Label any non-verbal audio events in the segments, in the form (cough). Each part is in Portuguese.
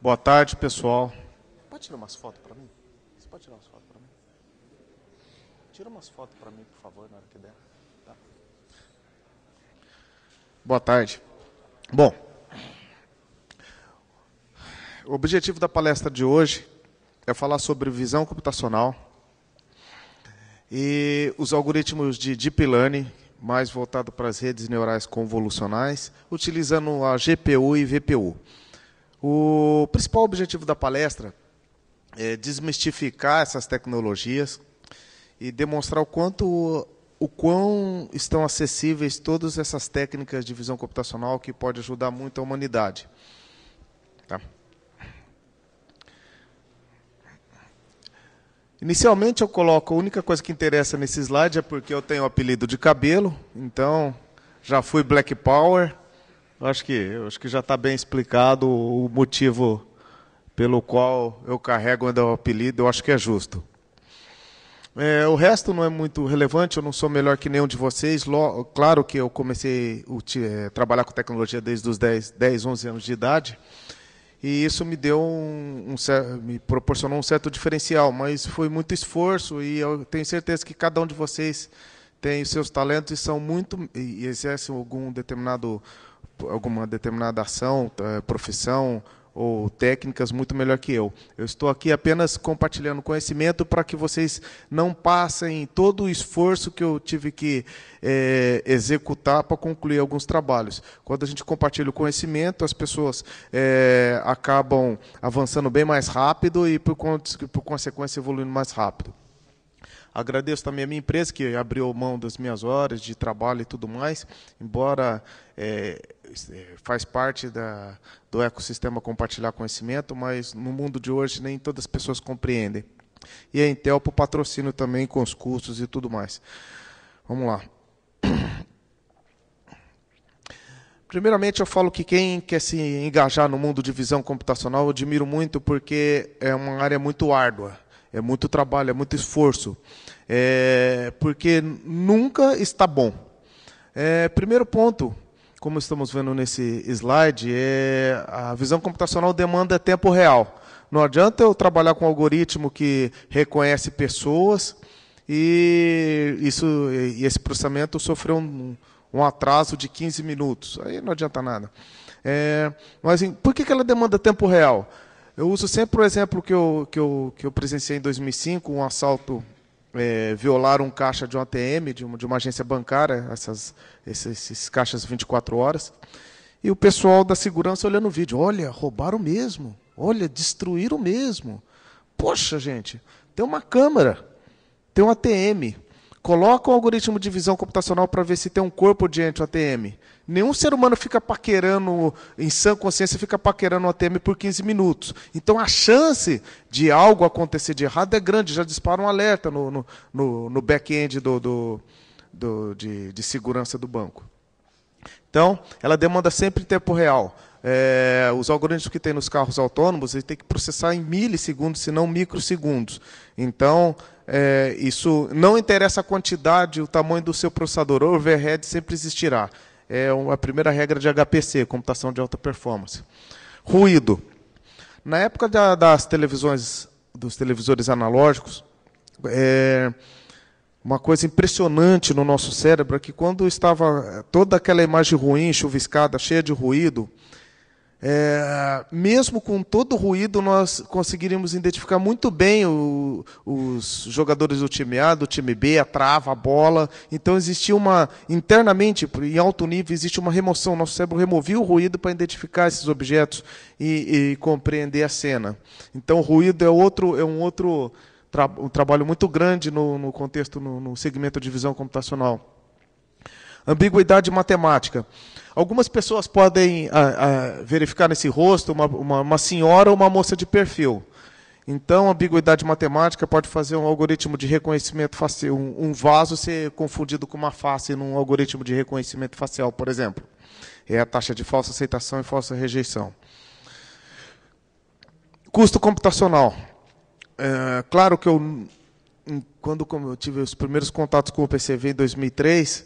Boa tarde, pessoal. Pode tirar umas fotos para mim? Você pode tirar umas fotos para mim? Tira umas fotos para mim, por favor, na hora que der. Tá? Boa tarde. Bom, o objetivo da palestra de hoje é falar sobre visão computacional e os algoritmos de Deep Learning, mais voltado para as redes neurais convolucionais, utilizando a GPU e VPU. O principal objetivo da palestra é desmistificar essas tecnologias e demonstrar o quanto o quão estão acessíveis todas essas técnicas de visão computacional que pode ajudar muito a humanidade. Tá. Inicialmente eu coloco, a única coisa que interessa nesse slide é porque eu tenho o apelido de cabelo, então já fui Black Power. Eu acho que, eu acho que já está bem explicado o motivo pelo qual eu carrego o apelido, eu acho que é justo. É, o resto não é muito relevante, eu não sou melhor que nenhum de vocês. Logo, claro que eu comecei a é, trabalhar com tecnologia desde os 10, 10 11 anos de idade, e isso me deu um, um, me proporcionou um certo diferencial, mas foi muito esforço e eu tenho certeza que cada um de vocês tem os seus talentos e são muito e exercem algum determinado alguma determinada ação, eh, profissão ou técnicas muito melhor que eu. Eu estou aqui apenas compartilhando conhecimento para que vocês não passem todo o esforço que eu tive que é, executar para concluir alguns trabalhos. Quando a gente compartilha o conhecimento, as pessoas é, acabam avançando bem mais rápido e, por, por consequência, evoluindo mais rápido. Agradeço também a minha empresa, que abriu mão das minhas horas de trabalho e tudo mais, embora é, é, faz parte da, do ecossistema compartilhar conhecimento, mas no mundo de hoje nem todas as pessoas compreendem. E a Intel para o patrocínio também com os cursos e tudo mais. Vamos lá. (clears throat) Primeiramente, eu falo que quem quer se engajar no mundo de visão computacional, eu admiro muito porque é uma área muito árdua é muito trabalho, é muito esforço, é, porque nunca está bom. É, primeiro ponto, como estamos vendo nesse slide, é a visão computacional demanda tempo real. Não adianta eu trabalhar com um algoritmo que reconhece pessoas e isso, e esse processamento sofreu um, um atraso de 15 minutos. Aí não adianta nada. É, mas por que, que ela demanda tempo real? Eu uso sempre o exemplo que eu, que eu, que eu presenciei em 2005, um assalto, é, violaram um caixa de um ATM, de uma, de uma agência bancária, essas, esses, esses, caixas 24 horas, e o pessoal da segurança olhando o vídeo, olha, roubaram mesmo, olha, destruíram mesmo. Poxa, gente, tem uma câmera, tem um ATM, Coloca um algoritmo de visão computacional para ver se tem um corpo diante do ATM. Nenhum ser humano fica paquerando, em sã consciência, fica paquerando o ATM por 15 minutos. Então a chance de algo acontecer de errado é grande, já dispara um alerta no, no, no, no back-end do, do, do, de, de segurança do banco. Então, ela demanda sempre tempo real. É, os algoritmos que tem nos carros autônomos, ele tem que processar em milissegundos, se não microsegundos. Então, é, isso não interessa a quantidade, o tamanho do seu processador, overhead sempre existirá. É a primeira regra de HPC, computação de alta performance. Ruído. Na época da, das televisões, dos televisores analógicos, é, uma coisa impressionante no nosso cérebro é que quando estava toda aquela imagem ruim, chuviscada, cheia de ruído, é, mesmo com todo o ruído, nós conseguiríamos identificar muito bem o, os jogadores do time A, do time B, a trava, a bola. Então existia uma, internamente, em alto nível, existe uma remoção. Nosso cérebro removia o ruído para identificar esses objetos e, e, compreender a cena. Então o ruído é, outro, é um outro tra um trabalho muito grande no, no contexto, no, no segmento de visão computacional. Ambiguidade matemática. Algumas pessoas podem ah, ah, verificar nesse rosto uma, uma, uma senhora ou uma moça de perfil. Então, a ambiguidade matemática pode fazer um algoritmo de reconhecimento facial, um, vaso ser confundido com uma face num algoritmo de reconhecimento facial, por exemplo. É a taxa de falsa aceitação e falsa rejeição. Custo computacional. É, claro que eu, hum, quando eu tive os primeiros contatos com o PCV em 2003,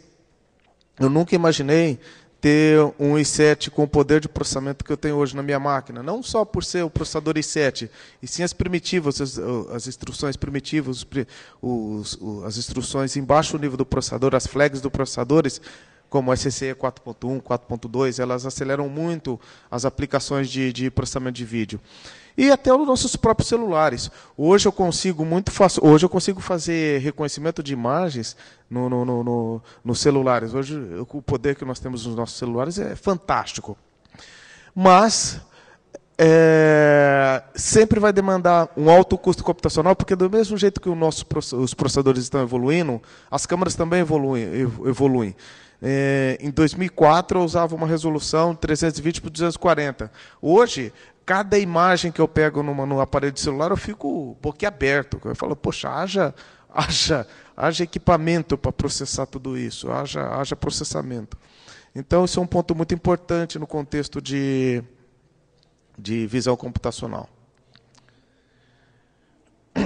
eu nunca imaginei ter um i7 com o poder de processamento que eu tenho hoje na minha máquina, não só por ser o processador i7, e sim as primitivas, as, as instruções primitivas, os, os, as instruções em baixo nível do processador, as flags do processadores, como SCE 4.1, 4.2, elas aceleram muito as aplicações de, de processamento de vídeo e até os nossos próprios celulares. Hoje eu consigo muito fácil, hoje eu consigo fazer reconhecimento de imagens no, no, no, no, nos celulares. Hoje o poder que nós temos nos nossos celulares é fantástico. Mas é, sempre vai demandar um alto custo computacional, porque do mesmo jeito que nosso, os processadores estão evoluindo, as câmeras também evoluem. evoluem. É, em 2004, eu usava uma resolução 320 por 240. Hoje, cada imagem que eu pego numa, no aparelho de celular, eu fico boquiaberto. Eu falo, poxa, haja, haja, haja equipamento para processar tudo isso, haja, haja processamento. Então, isso é um ponto muito importante no contexto de, de visão computacional. (clears throat)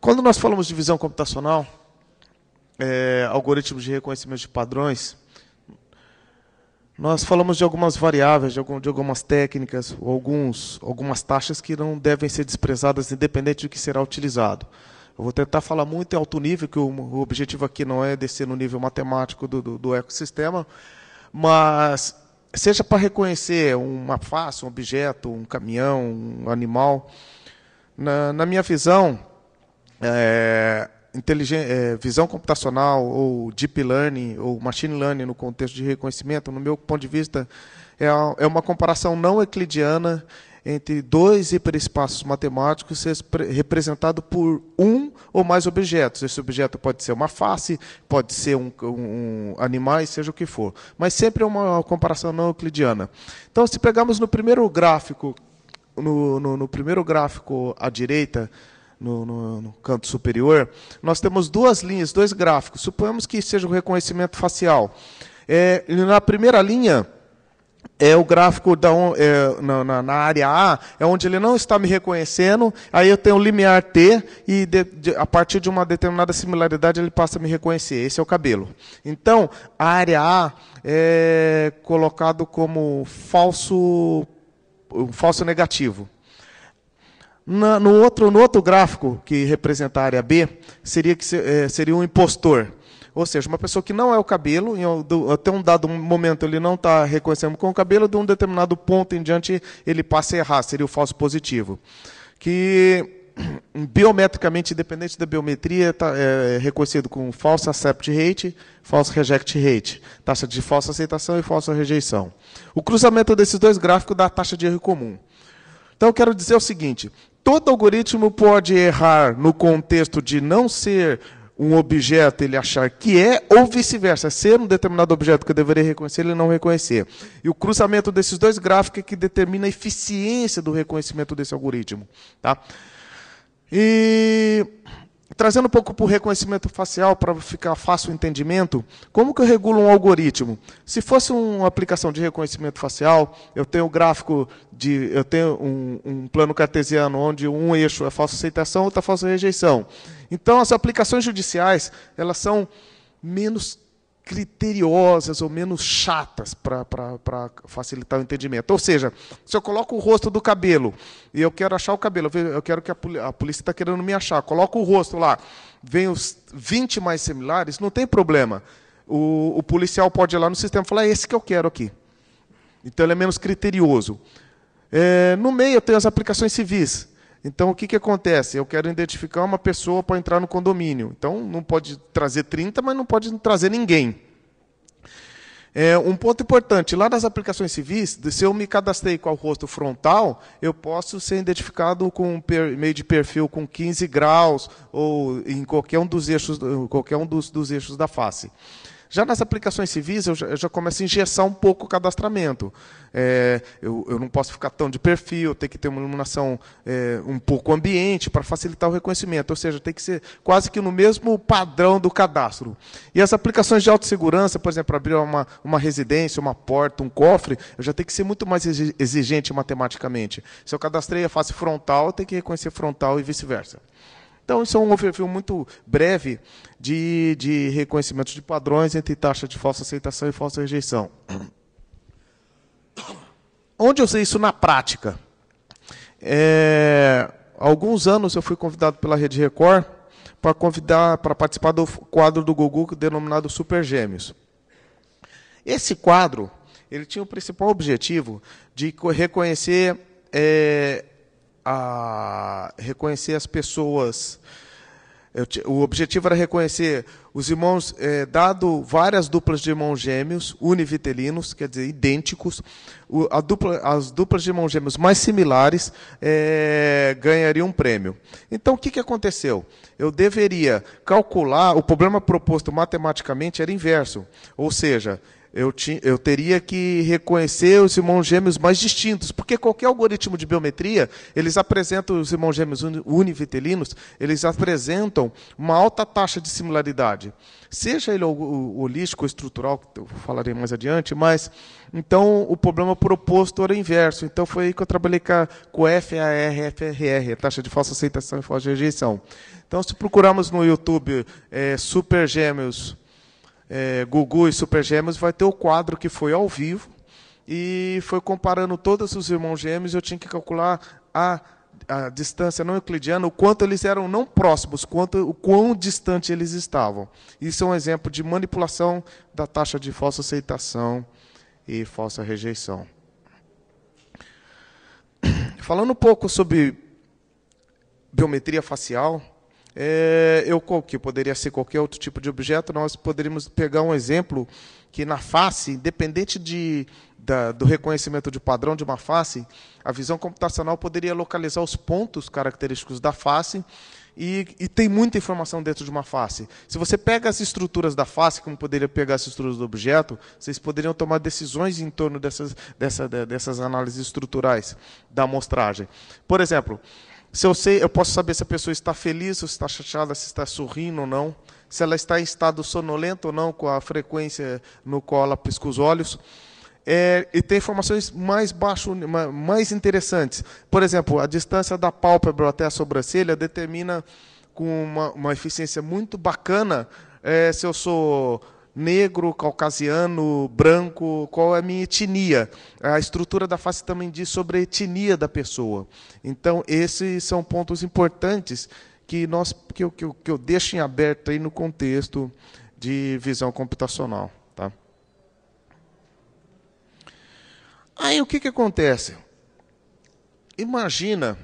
Quando nós falamos de visão computacional, é, algoritmos de reconhecimento de padrões, nós falamos de algumas variáveis, de, algumas técnicas, alguns, algumas taxas que não devem ser desprezadas, independente do que será utilizado. Eu vou tentar falar muito em alto nível, que o, objetivo aqui não é descer no nível matemático do, do, do ecossistema, mas seja para reconhecer uma face, um objeto, um caminhão, um animal, na, na minha visão, é, é, visão computacional ou deep learning ou machine learning no contexto de reconhecimento, no meu ponto de vista, é, é uma comparação não euclidiana entre dois hiperespaços matemáticos representado por um ou mais objetos. Esse objeto pode ser uma face, pode ser um, um animais, seja o que for. Mas sempre é uma comparação não euclidiana. Então, se pegarmos no primeiro gráfico, no, no, no primeiro gráfico à direita, no, no, no, canto superior, nós temos duas linhas, dois gráficos. Suponhamos que seja o reconhecimento facial. É, na primeira linha, é o gráfico da, é, na, na, área A, é onde ele não está me reconhecendo, aí eu tenho o limiar T, e de, de, a partir de uma determinada similaridade ele passa a me reconhecer. Esse é o cabelo. Então, a área A é colocado como falso, um falso negativo. Na, no, outro, no outro gráfico que representa a área B, seria, que, é, seria um impostor. Ou seja, uma pessoa que não é o cabelo, em, até um dado momento ele não está reconhecendo com o cabelo, de um determinado ponto em diante ele passa a errar, seria o falso positivo. Que (clears throat) biometricamente, independente da biometria, tá, é, é reconhecido com falso accept rate, falso reject rate, taxa de falsa aceitação e falsa rejeição. O cruzamento desses dois gráficos dá a taxa de erro comum. Então, eu quero dizer o seguinte: todo algoritmo pode errar no contexto de não ser um objeto ele achar que é, ou vice-versa, ser um determinado objeto que eu deveria reconhecer, ele não reconhecer. E o cruzamento desses dois gráficos é que determina a eficiência do reconhecimento desse algoritmo. Tá? E Trazendo um pouco para o reconhecimento facial, para ficar fácil o entendimento, como que eu regulo um algoritmo? Se fosse uma aplicação de reconhecimento facial, eu tenho um gráfico de. eu tenho um, um plano cartesiano onde um eixo é falsa aceitação, outro é falsa rejeição. Então as aplicações judiciais, elas são menos criteriosas ou menos chatas para facilitar o entendimento. Ou seja, se eu coloco o rosto do cabelo e eu quero achar o cabelo, eu quero que a polícia está querendo me achar, coloco o rosto lá, vem os 20 mais similares, não tem problema. O, o policial pode ir lá no sistema e falar, é esse que eu quero aqui. Então ele é menos criterioso. É, no meio eu tenho as aplicações civis. Então, o que, que acontece? Eu quero identificar uma pessoa para entrar no condomínio. Então, não pode trazer 30, mas não pode trazer ninguém. É, um ponto importante, lá nas aplicações civis, se eu me cadastrei com o rosto frontal, eu posso ser identificado com meio de perfil com 15 graus ou em qualquer um dos eixos, qualquer um dos, dos eixos da face. Já nas aplicações civis, eu já, eu já começo a engessar um pouco o cadastramento. É, eu, eu, não posso ficar tão de perfil, tem que ter uma iluminação é, um pouco ambiente para facilitar o reconhecimento, ou seja, tem que ser quase que no mesmo padrão do cadastro. E as aplicações de autossegurança, por exemplo, abrir uma, uma residência, uma porta, um cofre, eu já tenho que ser muito mais exigente matematicamente. Se eu cadastrei a face frontal, eu tenho que reconhecer frontal e vice-versa. Então, isso é um overview muito breve de, de reconhecimento de padrões entre taxa de falsa aceitação e falsa rejeição. (coughs) Onde eu usei isso na prática? É, há alguns anos eu fui convidado pela Rede Record para convidar para participar do quadro do Gugu denominado Super Gêmeos. Esse quadro ele tinha o principal objetivo de reconhecer é, a reconhecer as pessoas. Eu, o objetivo era reconhecer os irmãos, é, dado várias duplas de irmãos gêmeos, univitelinos, quer dizer, idênticos, o, dupla, as duplas de irmãos gêmeos mais similares é, ganhariam um prêmio. Então, o que, que aconteceu? Eu deveria calcular, o problema proposto matematicamente era inverso, ou seja, eu, ti, eu teria que reconhecer os irmãos gêmeos mais distintos, porque qualquer algoritmo de biometria, eles apresentam os irmãos gêmeos univitelinos, eles apresentam uma alta taxa de similaridade. Seja ele holístico, estrutural, que eu falarei mais adiante, mas então o problema proposto era inverso. Então foi aí que eu trabalhei com o FARFRR, taxa de falsa aceitação e falsa rejeição. Então, se procurarmos no YouTube é, super gêmeos é, Gugu e Super Gêmeos, vai ter o quadro que foi ao vivo e foi comparando todos os irmãos gêmeos. Eu tinha que calcular a, a distância não euclidiana, o quanto eles eram não próximos, quanto, o quão distante eles estavam. Isso é um exemplo de manipulação da taxa de falsa aceitação e falsa rejeição. Falando um pouco sobre biometria facial, é, eu, que poderia ser qualquer outro tipo de objeto, nós poderíamos pegar um exemplo que na face, independente de, da, do reconhecimento de padrão de uma face, a visão computacional poderia localizar os pontos característicos da face e, e, tem muita informação dentro de uma face. Se você pega as estruturas da face, como poderia pegar as estruturas do objeto, vocês poderiam tomar decisões em torno dessas, dessa, dessas análises estruturais da amostragem. Por exemplo, se eu sei, eu posso saber se a pessoa está feliz ou se está chateada, se está sorrindo ou não, se ela está em estado sonolento ou não, com a frequência no qual ela pisca os olhos. É, e tem informações mais baixo, mais interessantes. Por exemplo, a distância da pálpebra até a sobrancelha determina com uma, uma eficiência muito bacana é, se eu sou negro, caucasiano, branco, qual é a minha etnia. A estrutura da face também diz sobre a etnia da pessoa. Então, esses são pontos importantes que, nós, que, eu, que, eu, que eu deixo em aberto aí no contexto de visão computacional. Tá? Aí, o que, que acontece? Imagina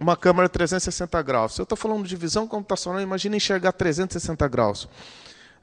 uma câmera 360 graus. Se eu estou falando de visão computacional, imagina enxergar 360 graus.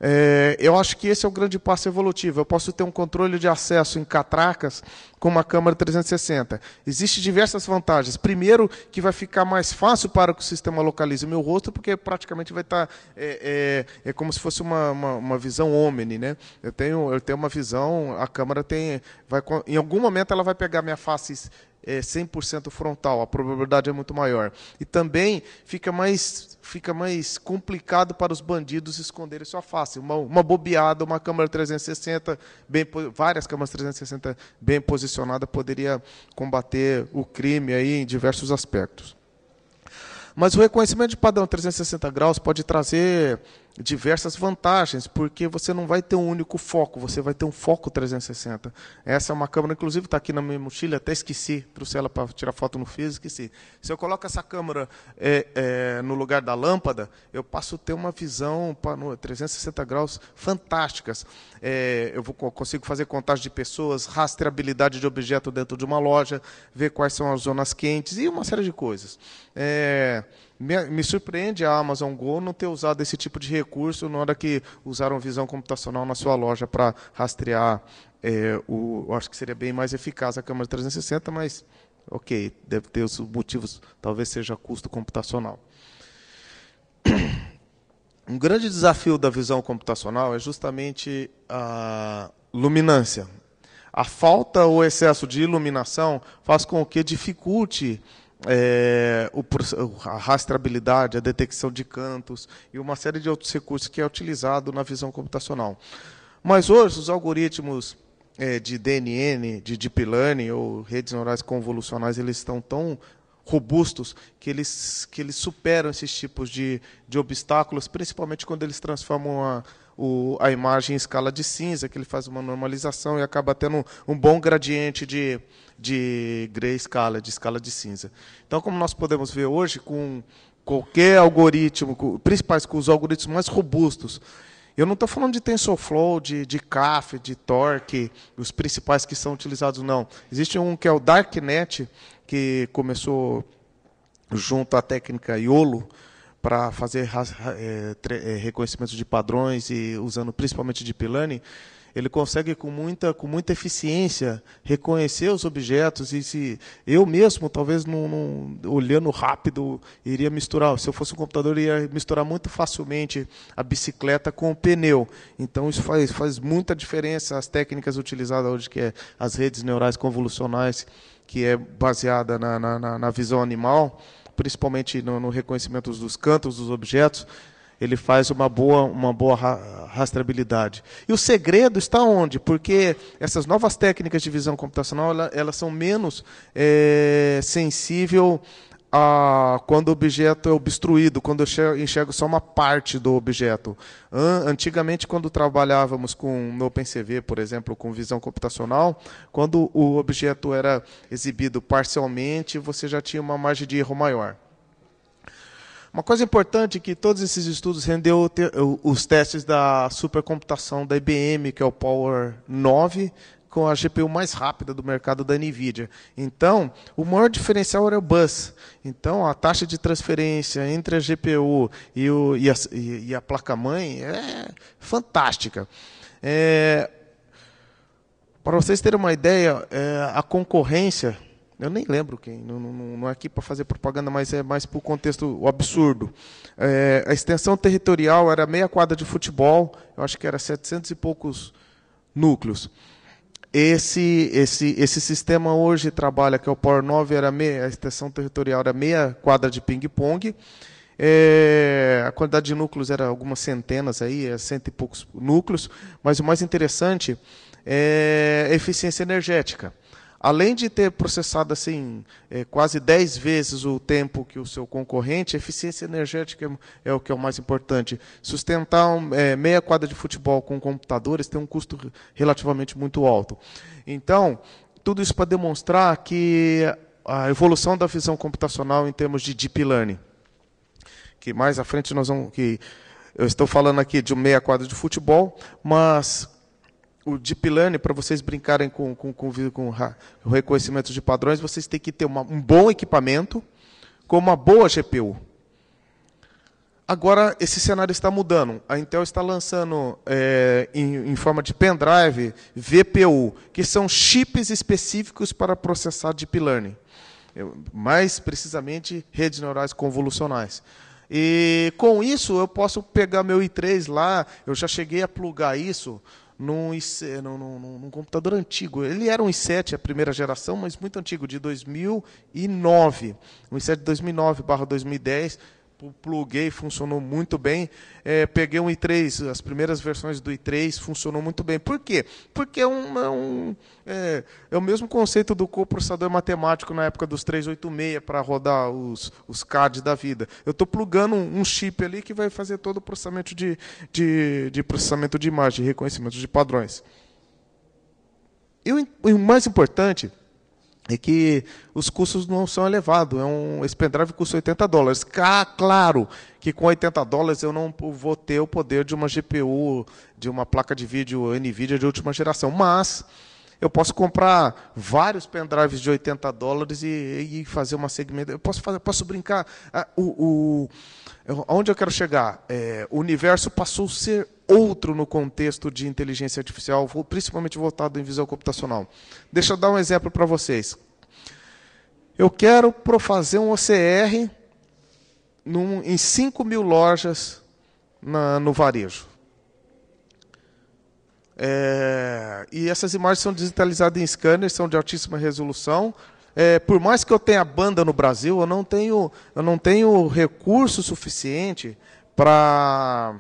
É, eu acho que esse é o grande passo evolutivo. Eu posso ter um controle de acesso em catracas com uma câmera 360. Existem diversas vantagens. Primeiro, que vai ficar mais fácil para que o sistema localize o meu rosto, porque praticamente vai estar. Tá, é, é, é como se fosse uma, uma, uma, visão omni, né? Eu tenho, eu tenho uma visão, a câmera tem. Vai, em algum momento ela vai pegar minha face é, 100% frontal, a probabilidade é muito maior. E também fica mais, fica mais complicado para os bandidos esconderem sua face. Uma, uma bobeada, uma câmera 360, bem, várias câmeras 360 bem posicionada poderia combater o crime aí em diversos aspectos. Mas o reconhecimento de padrão 360 graus pode trazer diversas vantagens, porque você não vai ter um único foco, você vai ter um foco 360. Essa é uma câmera, inclusive está aqui na minha mochila, até esqueci, trouxe ela para tirar foto no fio, esqueci. Se eu coloco essa câmera é, é, no lugar da lâmpada, eu passo a ter uma visão 360 graus fantásticas. É, eu vou, consigo fazer contagem de pessoas, rastreabilidade de objeto dentro de uma loja, ver quais são as zonas quentes e uma série de coisas. É, me, me, surpreende a Amazon Go não ter usado esse tipo de recurso na hora que usaram visão computacional na sua loja para rastrear. É, o, acho que seria bem mais eficaz a câmera 360, mas ok, deve ter os motivos, talvez seja custo computacional. (clears throat) Um grande desafio da visão computacional é justamente a luminância. A falta ou excesso de iluminação faz com que dificulte é, o, a rastreabilidade, a detecção de cantos e uma série de outros recursos que é utilizado na visão computacional. Mas hoje, os algoritmos é, de DNN, de deep learning ou redes neurais convolucionais, eles estão tão robustos que eles, que eles superam esses tipos de, de obstáculos, principalmente quando eles transformam a, o, a imagem em escala de cinza, que ele faz uma normalização e acaba tendo um, um bom gradiente de, de gray escala, de escala de cinza. Então, como nós podemos ver hoje, com qualquer algoritmo, com, principais com os algoritmos mais robustos, eu não estou falando de TensorFlow, de, de CAF, de Torque, os principais que são utilizados, não. Existe um que é o DarkNet, que começou junto à técnica IOLO, para fazer é, é, reconhecimento de padrões e usando principalmente Deep Learning, ele consegue com muita, com muita eficiência reconhecer os objetos e se eu mesmo, talvez não, não, olhando rápido, iria misturar. Se eu fosse um computador, iria misturar muito facilmente a bicicleta com o pneu. Então isso faz, faz muita diferença as técnicas utilizadas hoje, que é as redes neurais convolucionais, que é baseada na, na, na visão animal, principalmente no, no reconhecimento dos cantos dos objetos ele faz uma boa, uma boa rastreabilidade. E o segredo está onde? Porque essas novas técnicas de visão computacional elas, elas são menos é, sensível a quando o objeto é obstruído, quando eu enxergo só uma parte do objeto. Antigamente, quando trabalhávamos com no OpenCV, por exemplo, com visão computacional, quando o objeto era exibido parcialmente, você já tinha uma margem de erro maior. Uma coisa importante é que todos esses estudos rendeu os testes da supercomputação da IBM, que é o Power 9, com a GPU mais rápida do mercado da NVIDIA. Então, o maior diferencial era o bus. Então, a taxa de transferência entre a GPU e, o, e, a, e a, placa-mãe é fantástica. É, para vocês terem uma ideia, é, a concorrência eu nem lembro quem, não, não, não é aqui para fazer propaganda, mas é mais para o contexto absurdo. É, a extensão territorial era meia quadra de futebol, eu acho que era 700 e poucos núcleos. Esse, esse, esse sistema hoje trabalha, que é o Power 9, era meia, a extensão territorial era meia quadra de ping-pong, é, a quantidade de núcleos era algumas centenas aí, é cento e poucos núcleos, mas o mais interessante é a eficiência energética além de ter processado assim é, quase 10 vezes o tempo que o seu concorrente, eficiência energética é, é o que é o mais importante. Sustentar um, é, meia quadra de futebol com computadores tem um custo relativamente muito alto. Então, tudo isso para demonstrar que a evolução da visão computacional em termos de deep learning, que mais à frente nós vamos que eu estou falando aqui de um meia quadra de futebol, mas o Deep Learning, para vocês brincarem com, com, com, com, o reconhecimento de padrões, vocês têm que ter uma, um bom equipamento com uma boa GPU. Agora, esse cenário está mudando. A Intel está lançando, é, em, em, forma de pendrive, VPU, que são chips específicos para processar Deep Learning. Eu, é, mais precisamente, redes neurais convolucionais. E com isso, eu posso pegar meu i3 lá, eu já cheguei a plugar isso num, num, num, num, computador antigo. Ele era um i7, a primeira geração, mas muito antigo, de 2009. Um i7 2009 barra 2010, pluguei, funcionou muito bem. É, peguei um i3, as primeiras versões do i3 funcionou muito bem. Por quê? Porque é, um, é, um, é, é o mesmo conceito do coprocessador matemático na época dos 386 para rodar os, os CAD da vida. Eu estou plugando um, um, chip ali que vai fazer todo o processamento de, de, de processamento de imagem, reconhecimento de padrões. E o, o mais importante é que os custos não são elevados. É um, esse pendrive custa 80 dólares. Claro que com 80 dólares eu não vou ter o poder de uma GPU, de uma placa de vídeo NVIDIA de última geração, mas eu posso comprar vários pendrives de 80 dólares e, e fazer uma segmentação. Eu posso, fazer, posso brincar. Ah, o, o Onde eu quero chegar? É, o universo passou a ser outro no contexto de inteligência artificial, principalmente voltado em visão computacional. Deixa eu dar um exemplo para vocês. Eu quero fazer um OCR num, em 5 mil lojas na, no varejo. É, e essas imagens são digitalizadas em scanners, são de altíssima resolução, é, por mais que eu tenha banda no Brasil, eu não tenho, eu não tenho recurso suficiente para.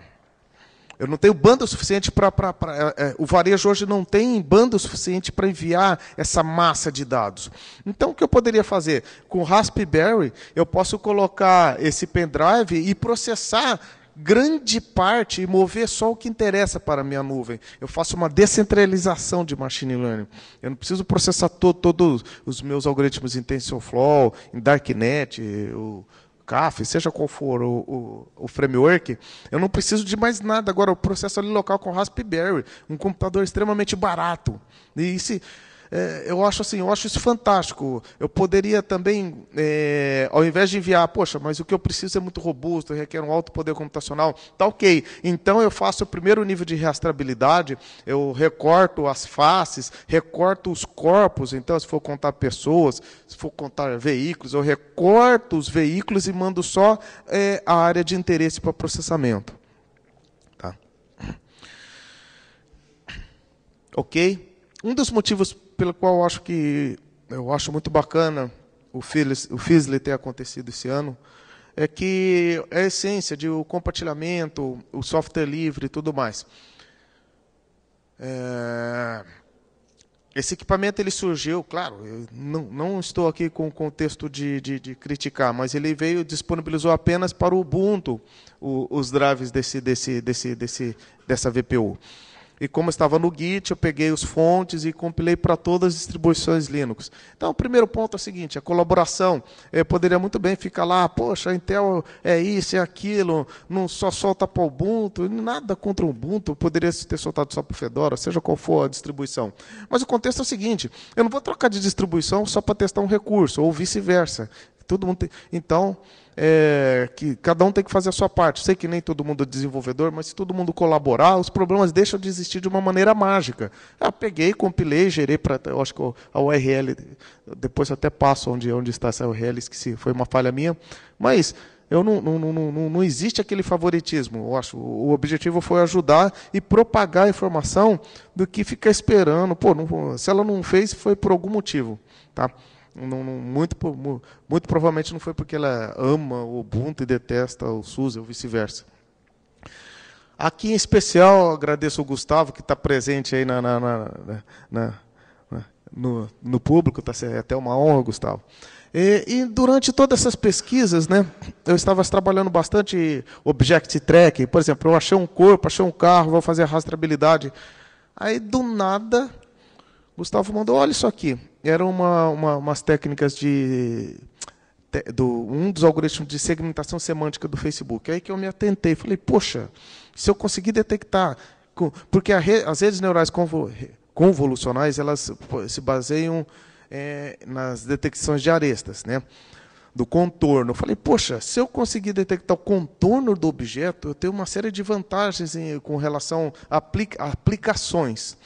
Eu não tenho banda suficiente para. É, é, o varejo hoje não tem banda suficiente para enviar essa massa de dados. Então, o que eu poderia fazer? Com o Raspberry, eu posso colocar esse pendrive e processar grande parte e mover só o que interessa para a minha nuvem. Eu faço uma descentralização de machine learning. Eu não preciso processar todos todo os meus algoritmos em TensorFlow, em Darknet, o CAF, seja qual for o, o, o, framework, eu não preciso de mais nada. Agora, eu processo ali local com Raspberry, um computador extremamente barato. E se é, eu acho assim, eu acho isso fantástico. Eu poderia também, é, ao invés de enviar, poxa, mas o que eu preciso é muito robusto, requer um alto poder computacional, tá ok. Então eu faço o primeiro nível de rastreabilidade, eu recorto as faces, recorto os corpos, então se for contar pessoas, se for contar veículos, eu recorto os veículos e mando só é, a área de interesse para processamento. Tá. Ok? Um dos motivos pelo qual eu acho que eu acho muito bacana o Fisley ter acontecido esse ano, é que é a essência de o compartilhamento, o software livre e tudo mais. É, esse equipamento ele surgiu, claro, eu não, não estou aqui com o contexto de, de, de, criticar, mas ele veio disponibilizou apenas para o Ubuntu o, os drives desse, desse, desse, desse, dessa VPU. E como estava no Git, eu peguei os fontes e compilei para todas as distribuições Linux. Então, o primeiro ponto é o seguinte: a colaboração. Eu poderia muito bem ficar lá, poxa, a Intel é isso, é aquilo, não só solta para o Ubuntu, nada contra o Ubuntu, eu poderia ter soltado só para o Fedora, seja qual for a distribuição. Mas o contexto é o seguinte: eu não vou trocar de distribuição só para testar um recurso, ou vice-versa. Todo mundo tem... Então, é, que cada um tem que fazer a sua parte. Sei que nem todo mundo é desenvolvedor, mas se todo mundo colaborar, os problemas deixam de existir de uma maneira mágica. Ah, peguei, compilei, gerei para. Acho que a URL, depois até passo onde, onde está essa URL, esqueci, foi uma falha minha. Mas eu não, não, não, não, não existe aquele favoritismo. Eu acho o objetivo foi ajudar e propagar a informação do que ficar esperando. Pô, não, se ela não fez, foi por algum motivo, tá? Não, não, muito, muito provavelmente não foi porque ela ama o Ubuntu e detesta o SUSE, ou vice-versa. Aqui em especial agradeço o Gustavo, que está presente aí na, na, na, na no, no, público, tá, é até uma honra, Gustavo. E, e, durante todas essas pesquisas, né, eu estava trabalhando bastante object tracking. Por exemplo, eu achei um corpo, achei um carro, vou fazer a rastreabilidade. Aí, do nada, Gustavo mandou, olha isso aqui eram uma, uma, umas técnicas de do, um dos algoritmos de segmentação semântica do Facebook. É aí que eu me atentei. Falei, poxa, se eu conseguir detectar. Porque re, as redes neurais convolucionais elas se baseiam é, nas detecções de arestas, né? do contorno. Eu falei, poxa, se eu conseguir detectar o contorno do objeto, eu tenho uma série de vantagens em, com relação a aplica, aplicações.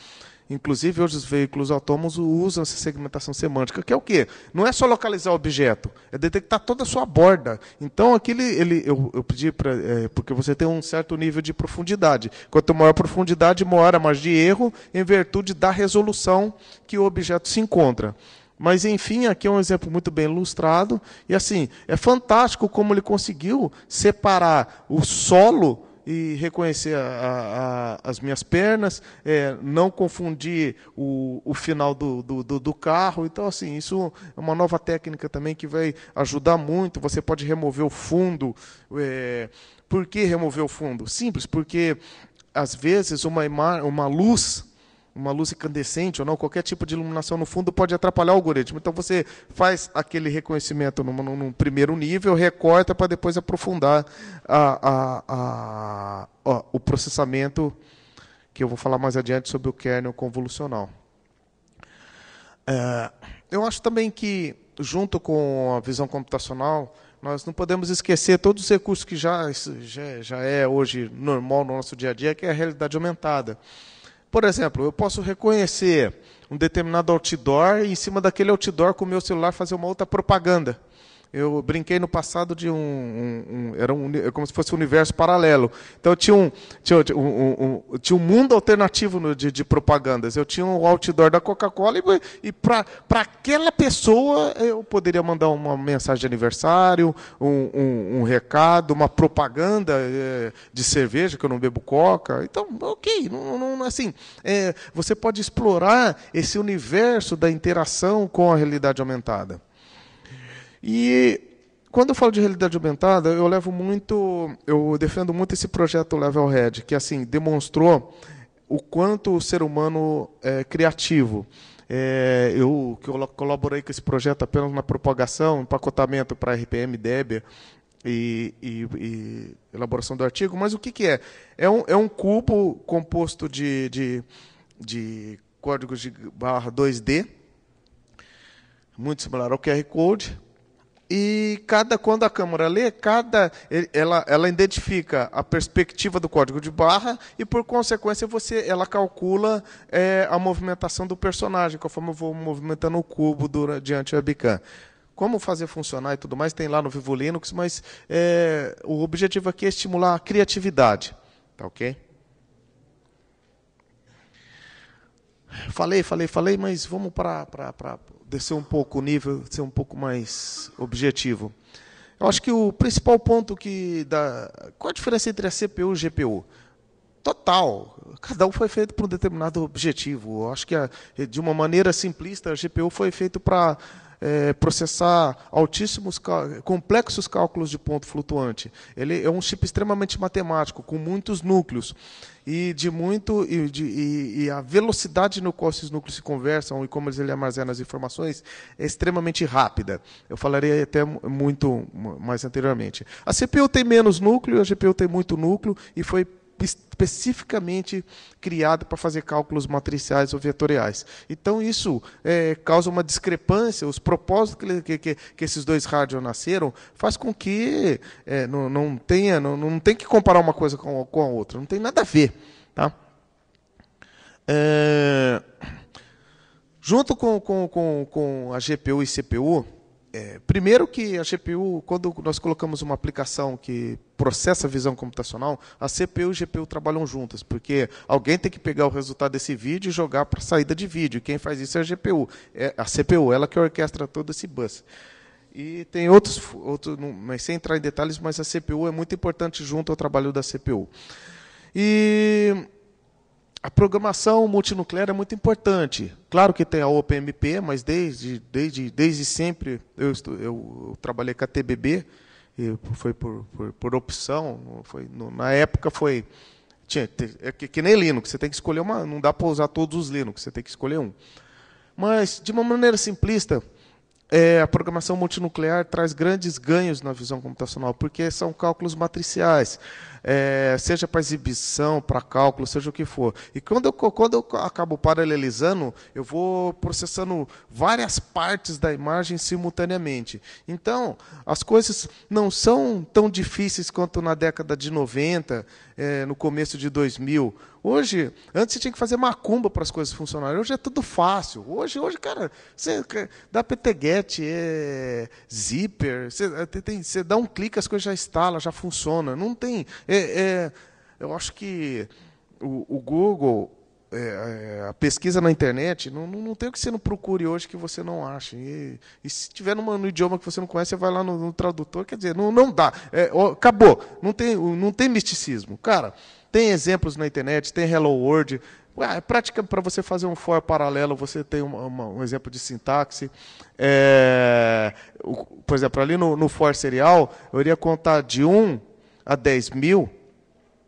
Inclusive, hoje os veículos autônomos usam essa segmentação semântica, que é o quê? Não é só localizar o objeto, é detectar toda a sua borda. Então, aquele, ele, eu, eu pedi para. É, porque você tem um certo nível de profundidade. Quanto maior a profundidade, maior a margem de erro, em virtude da resolução que o objeto se encontra. Mas, enfim, aqui é um exemplo muito bem ilustrado. E, assim, é fantástico como ele conseguiu separar o solo e reconhecer a, a, as minhas pernas, é, não confundir o, o final do, do, do, carro. Então, assim, isso é uma nova técnica também que vai ajudar muito. Você pode remover o fundo. É, por que remover o fundo? Simples, porque às vezes uma, uma luz uma luz incandescente ou não, qualquer tipo de iluminação no fundo pode atrapalhar o algoritmo. Então você faz aquele reconhecimento num, num primeiro nível, recorta para depois aprofundar a, a, a, ó, o processamento, que eu vou falar mais adiante sobre o kernel convolucional. É, eu acho também que, junto com a visão computacional, nós não podemos esquecer todos os recursos que já, já, já é hoje normal no nosso dia a dia, que é a realidade aumentada. Por exemplo, eu posso reconhecer um determinado outdoor e em cima daquele outdoor com o meu celular fazer uma outra propaganda. Eu brinquei no passado de um, um, um era um, como se fosse um universo paralelo. Então eu tinha um, tinha, um, um, tinha um mundo alternativo no, de, de, propagandas. Eu tinha um outdoor da Coca-Cola e, e para aquela pessoa eu poderia mandar uma mensagem de aniversário, um, recado, uma propaganda é, de cerveja que eu não bebo Coca. Então, ok, não, não assim, é, você pode explorar esse universo da interação com a realidade aumentada. E quando eu falo de realidade aumentada, eu levo muito, eu defendo muito esse projeto Level Head, que assim demonstrou o quanto o ser humano é criativo. É, eu que eu colaborei com esse projeto apenas na propagação, empacotamento para RPM, Debian e, e, e, elaboração do artigo. Mas o que, que é? É um, é um cubo composto de, de, de códigos de barra 2D, muito similar ao QR Code, e cada quando a Câmara lê, cada ela, ela identifica a perspectiva do código de barra e, por consequência, você ela calcula é, a movimentação do personagem, conforme eu vou movimentando o cubo durante, diante da bican como fazer funcionar e tudo mais, tem lá no Vivo Linux, mas é, o objetivo aqui é estimular a criatividade. Tá ok? Falei, falei, falei, mas vamos para descer um pouco o nível, ser um pouco mais objetivo. Eu acho que o principal ponto que dá. Qual a diferença entre a CPU e a GPU? Total. Cada um foi feito para um determinado objetivo. Eu acho que, a, de uma maneira simplista, a GPU foi feito para é, processar altíssimos, complexos cálculos de ponto flutuante. Ele é um chip extremamente matemático, com muitos núcleos e de muito e, de, e, e a velocidade no qual esses núcleos se conversam e como eles armazenam as informações é extremamente rápida. Eu falarei até muito mais anteriormente. A CPU tem menos núcleo, a GPU tem muito núcleo e foi especificamente criado para fazer cálculos matriciais ou vetoriais. Então, isso é, causa uma discrepância. Os propósitos que, que, que esses dois rádios nasceram faz com que é, não, não, tenha, não, não tem que comparar uma coisa com, com a outra. Não tem nada a ver. Tá? É, junto com, com, com, com a GPU e CPU, é, primeiro que a GPU, quando nós colocamos uma aplicação que processa a visão computacional, a CPU e a GPU trabalham juntas, porque alguém tem que pegar o resultado desse vídeo e jogar para a saída de vídeo. Quem faz isso é a GPU, é a CPU, ela que orquestra todo esse bus. E tem outros, outros, mas sem entrar em detalhes, mas a CPU é muito importante junto ao trabalho da CPU. E a programação multinuclear é muito importante. Claro que tem a OpenMP, mas desde, desde, desde sempre eu, estu, eu trabalhei com a TBB, foi por, por, por opção, foi, no, na época foi... Tinha, é que, que nem Linux, você tem que escolher uma, não dá para usar todos os Linux, você tem que escolher um. Mas, de uma maneira simplista, é, a programação multinuclear traz grandes ganhos na visão computacional, porque são cálculos matriciais é, seja para exibição, para cálculo, seja o que for. E quando eu, quando eu acabo paralelizando, eu vou processando várias partes da imagem simultaneamente. Então, as coisas não são tão difíceis quanto na década de 90, é, no começo de 2000. Hoje, antes você tinha que fazer macumba para as coisas funcionarem. Hoje é tudo fácil. Hoje, hoje cara, você dá PTGET, é zíper, você, tem, você dá um clique, as coisas já instalam, já funcionam. Não tem é, é, eu acho que o, o Google, é, é, a pesquisa na internet, não, não, não, tem o que você não procure hoje que você não ache. E, e se tiver numa, no idioma que você não conhece, você vai lá no, no tradutor, quer dizer, não, não dá. É, ó, acabou. Não tem, não tem misticismo. Cara, tem exemplos na internet, tem Hello World. Ah, é prática para você fazer um for paralelo, você tem uma, uma, um exemplo de sintaxe. É, o, por exemplo, ali no, no for serial, eu iria contar de 1 a 10 mil,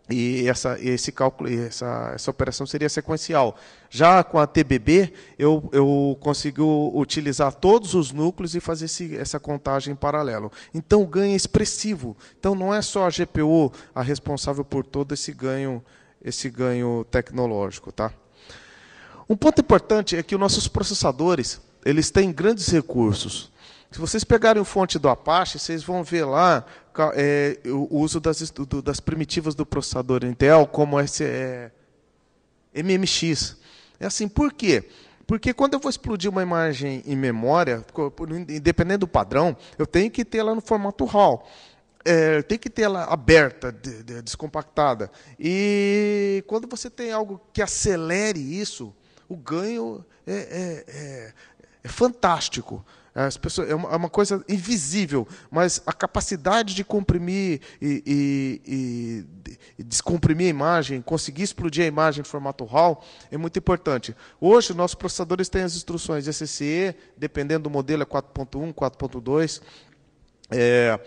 e essa, esse cálculo, essa, essa operação seria sequencial. Já com a TBB, eu, eu consigo utilizar todos os núcleos e fazer esse, essa contagem em paralelo. Então, o ganho é expressivo. Então, não é só a GPU a responsável por todo esse ganho, esse ganho tecnológico. Tá? Um ponto importante é que os nossos processadores eles têm grandes recursos. Se vocês pegarem o fonte do Apache, vocês vão ver lá é, o uso das, do, das primitivas do processador Intel, como esse, é, MMX. É assim, por quê? Porque quando eu vou explodir uma imagem em memória, independente do padrão, eu tenho que ter ela no formato RAW. É, tenho que ter ela aberta, de, de, descompactada. E quando você tem algo que acelere isso, o ganho é, é, é, é fantástico. As pessoas, é, é, uma, coisa invisível, mas a capacidade de comprimir e, e, e, descomprimir a imagem, conseguir explodir a imagem em formato RAW, é muito importante. Hoje, nossos processadores têm as instruções SSE, dependendo do modelo, é 4.1, 4.2. É,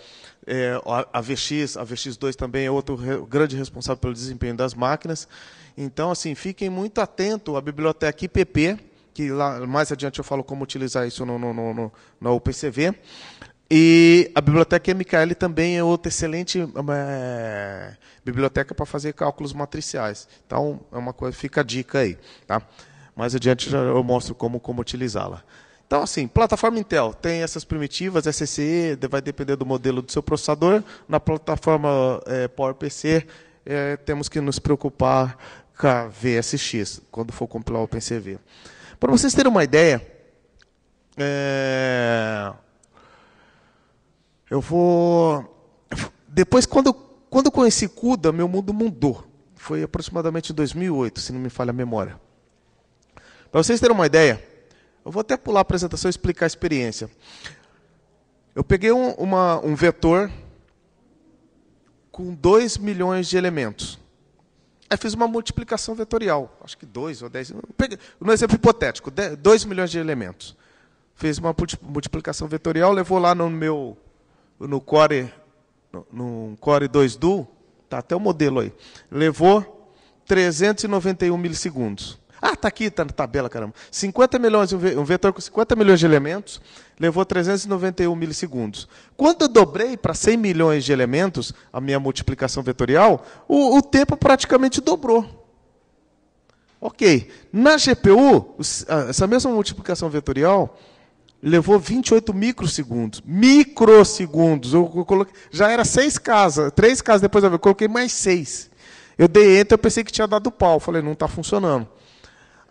é, a VX, a VX2 também é outro re, grande responsável pelo desempenho das máquinas. Então, assim, fiquem muito atentos à biblioteca IPP, que lá mais adiante eu falo como utilizar isso no, no, no, no UPCV. E a biblioteca MKL também é outra excelente é, biblioteca para fazer cálculos matriciais. Então, é uma coisa, fica a dica aí. Tá? Mais adiante eu mostro como, como utilizá-la. Então, assim, plataforma Intel tem essas primitivas, SSE vai depender do modelo do seu processador. Na plataforma é, PowerPC, é, temos que nos preocupar com a VSX, quando for compilar o OpenCV. Para vocês terem uma ideia, é... eu vou. Depois, quando, quando eu conheci Cuda, meu mundo mudou. Foi aproximadamente em 2008, se não me falha a memória. Para vocês terem uma ideia, eu vou até pular a apresentação e explicar a experiência. Eu peguei um, uma, um vetor com 2 milhões de elementos. Aí fiz uma multiplicação vetorial, acho que 2 ou 10, no um exemplo hipotético, 2 milhões de elementos. Fiz uma multiplicação vetorial, levou lá no meu, no Core, no Core 2 Duo, tá até o modelo aí, levou 391 milissegundos. Ah, tá aqui, tá na tabela, caramba. 50 milhões, um vetor com 50 milhões de elementos levou 391 milissegundos. Quando eu dobrei para 100 milhões de elementos, a minha multiplicação vetorial, o, o tempo praticamente dobrou. Ok. Na GPU, essa mesma multiplicação vetorial levou 28 microsegundos. Microsegundos. Eu, coloquei, já era seis casas, três casas depois eu coloquei mais seis. Eu dei enter, eu pensei que tinha dado pau. Falei, não está funcionando.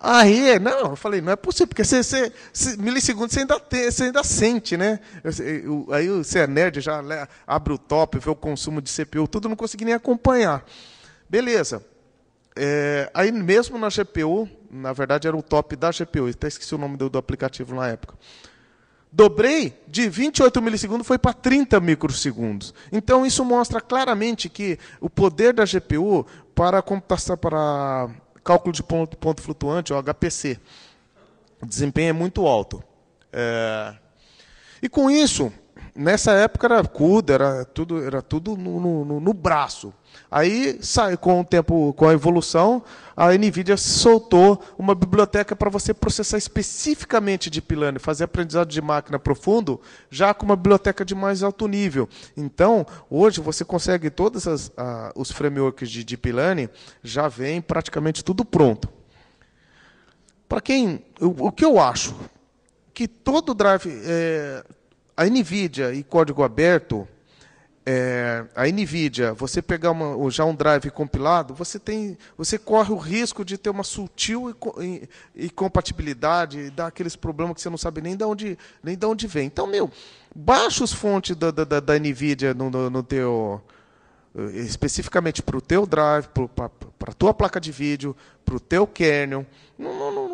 Aí, não, eu falei, não é possível, porque você, você, você milissegundos você ainda, tem, você ainda sente, né? Eu, eu, aí você é nerd, já abre o top, vê o consumo de CPU, tudo, não consegui nem acompanhar. Beleza. É, aí mesmo na GPU, na verdade era o top da GPU, até esqueci o nome do, do aplicativo na época. Dobrei de 28 milissegundos foi para 30 microsegundos. Então isso mostra claramente que o poder da GPU para computação para Cálculo de ponto, ponto flutuante, o HPC. O desempenho é muito alto. É... E com isso, Nessa época era CUDA, era tudo, era tudo no, no, no braço. Aí, sai, com o tempo, com a evolução, a NVIDIA soltou uma biblioteca para você processar especificamente Deep Learning, fazer aprendizado de máquina profundo, já com uma biblioteca de mais alto nível. Então, hoje você consegue todos as, a, os frameworks de Deep Learning, já vem praticamente tudo pronto. Para quem, o, o que eu acho? Que todo drive, é, a NVIDIA e código aberto, é, a NVIDIA, você pegar uma, já um drive compilado, você, tem, você corre o risco de ter uma sutil incompatibilidade, dar aqueles problemas que você não sabe nem de onde, nem de onde vem. Então, meu, baixa os fontes da, da, da NVIDIA no, no, no teu eh, especificamente para o teu drive, para a tua placa de vídeo, para o teu kernel. Não, não, não,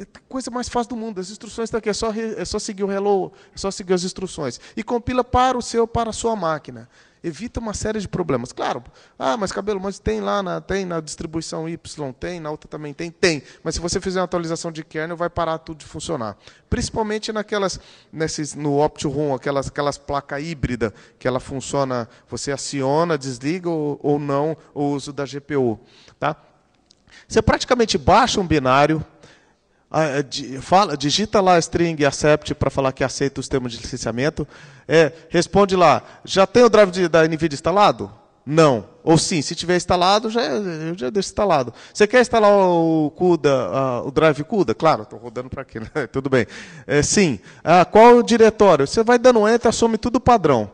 é coisa mais fácil do mundo. As instruções estão aqui. É só, é só seguir o hello, é só seguir as instruções. E compila para o seu, para a sua máquina. Evita uma série de problemas. Claro, ah, mas cabelo, mas tem lá na, tem na distribuição Y, tem, na outra também tem, tem. Mas se você fizer uma atualização de kernel, vai parar tudo de funcionar. Principalmente naquelas, nesses, no OptiRoom, aquelas, aquelas placa híbrida, que ela funciona, você aciona, desliga ou, ou não o uso da GPU. Tá? Você praticamente baixa um binário, ah, é, fala, digita lá string accept para falar que aceita os termos de licenciamento. É, responde lá, já tem o drive de, da NVIDIA instalado? Não. Ou sim, se tiver instalado, já, é, eu já deixo instalado. Você quer instalar o CUDA, uh, o drive CUDA? Claro, estou rodando para aqui, né? (laughs) tudo bem. É, sim. Ah, qual o diretório? Você vai dando enter, assume tudo padrão.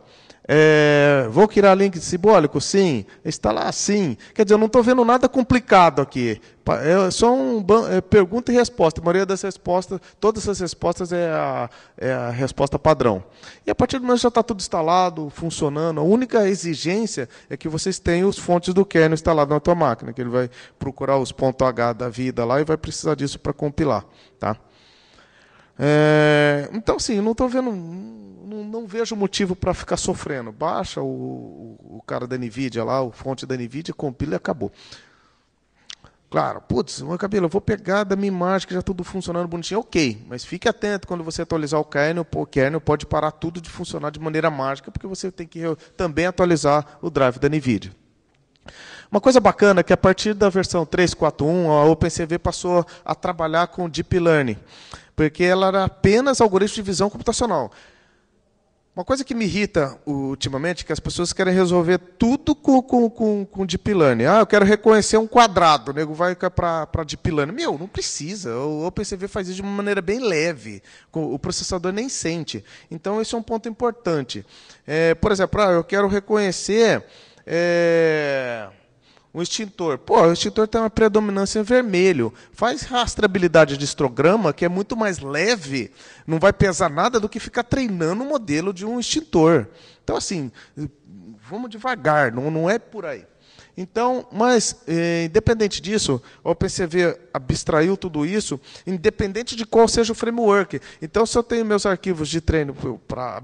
É, vou criar link simbólico? Sim. instalar Sim. Quer dizer, eu não estou vendo nada complicado aqui. É só um é pergunta e resposta. A maioria das respostas, todas as respostas é a, é a resposta padrão. E a partir do momento que já está tudo instalado, funcionando, a única exigência é que vocês tenham os fontes do kernel instalado na tua máquina, que ele vai procurar os pontos .h da vida lá e vai precisar disso para compilar. Tá? É, então, sim, não estou vendo. Não, não, vejo motivo para ficar sofrendo. Baixa o, o, cara da Nvidia lá, o fonte da Nvidia, compila e acabou. Claro, putz, cabelo, eu vou pegar da minha imagem que já tudo funcionando bonitinho, ok. Mas fique atento quando você atualizar o kernel, o kernel pode parar tudo de funcionar de maneira mágica, porque você tem que também atualizar o drive da NVIDIA. Uma coisa bacana é que a partir da versão 3.4.1, a OpenCV passou a trabalhar com Deep Learning porque ela era apenas algoritmo de visão computacional. Uma coisa que me irrita ultimamente é que as pessoas querem resolver tudo com, com, com, com Deep Learning. Ah, eu quero reconhecer um quadrado, o nego vai para Deep Learning. Meu, não precisa. O OpenCV faz isso de uma maneira bem leve. O processador nem sente. Então, esse é um ponto importante. É, por exemplo, ah, eu quero reconhecer. É um extintor. Pô, o extintor tem uma predominância em vermelho. Faz rastreabilidade de histograma, que é muito mais leve, não vai pesar nada do que ficar treinando o modelo de um extintor. Então, assim, vamos devagar, não, não é por aí. Então, mas, eh, independente disso, o OpenCV abstraiu tudo isso, independente de qual seja o framework. Então, se eu tenho meus arquivos de treino para.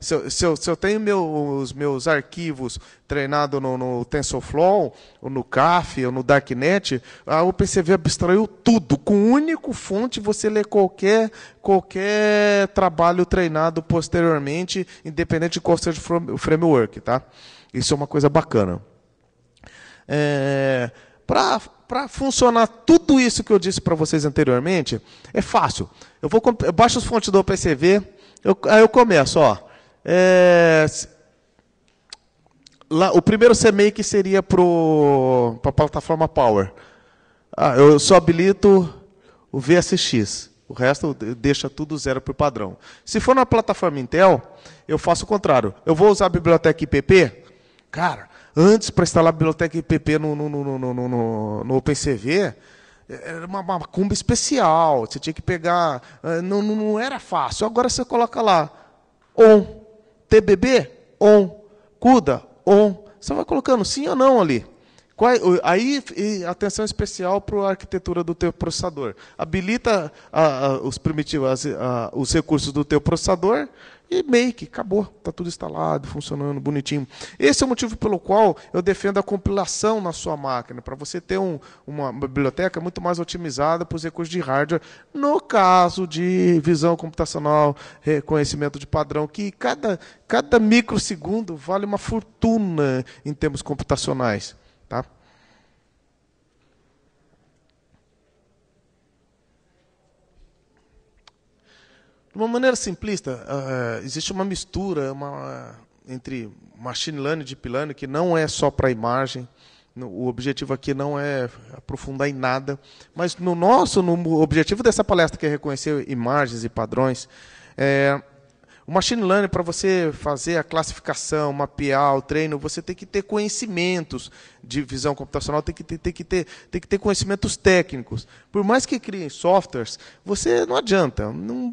Se, eu, se, eu, se eu tenho meus, meus arquivos treinados no, no, TensorFlow, ou no CAF, ou no Darknet, a OpenCV abstraiu tudo. Com um único fonte, você lê qualquer, qualquer trabalho treinado posteriormente, independente de qual seja o framework. Tá? Isso é uma coisa bacana. É, para funcionar tudo isso que eu disse para vocês anteriormente, é fácil. Eu, vou, eu baixo os fontes do PCV, eu, aí eu começo. Ó, é, lá, o primeiro CMake seria para a plataforma Power. Ah, eu só habilito o VSX. O resto deixa tudo zero para o padrão. Se for na plataforma Intel, eu faço o contrário. Eu vou usar a biblioteca IPP. Cara, antes para instalar a biblioteca IPP no, no, no, no, no, no OpenCV, era uma macumba especial, você tinha que pegar. Ah, não, não era fácil. Agora você coloca lá on, TBB, on, CUDA, on. Você vai colocando sim ou não ali. É aí, atenção especial para a arquitetura do teu processador. Habilita a, ah, a, ah, os primitivos, a, os recursos do teu processador, e make, acabou, está tudo instalado, funcionando, bonitinho. Esse é o motivo pelo qual eu defendo a compilação na sua máquina, para você ter um, uma biblioteca muito mais otimizada para os recursos de hardware, no caso de visão computacional, reconhecimento de padrão, que cada, cada microsegundo vale uma fortuna em termos computacionais. Tá? De uma maneira simplista, uh, existe uma mistura uma, entre machine learning e deep learning, que não é só para imagem, o objetivo aqui não é aprofundar em nada, mas no nosso, no objetivo dessa palestra que é reconhecer imagens e padrões, é, o machine learning, para você fazer a classificação, mapear o treino, você tem que ter conhecimentos de visão computacional, tem que ter, tem que ter, tem que ter conhecimentos técnicos. Por mais que criem softwares, você não adianta. Não,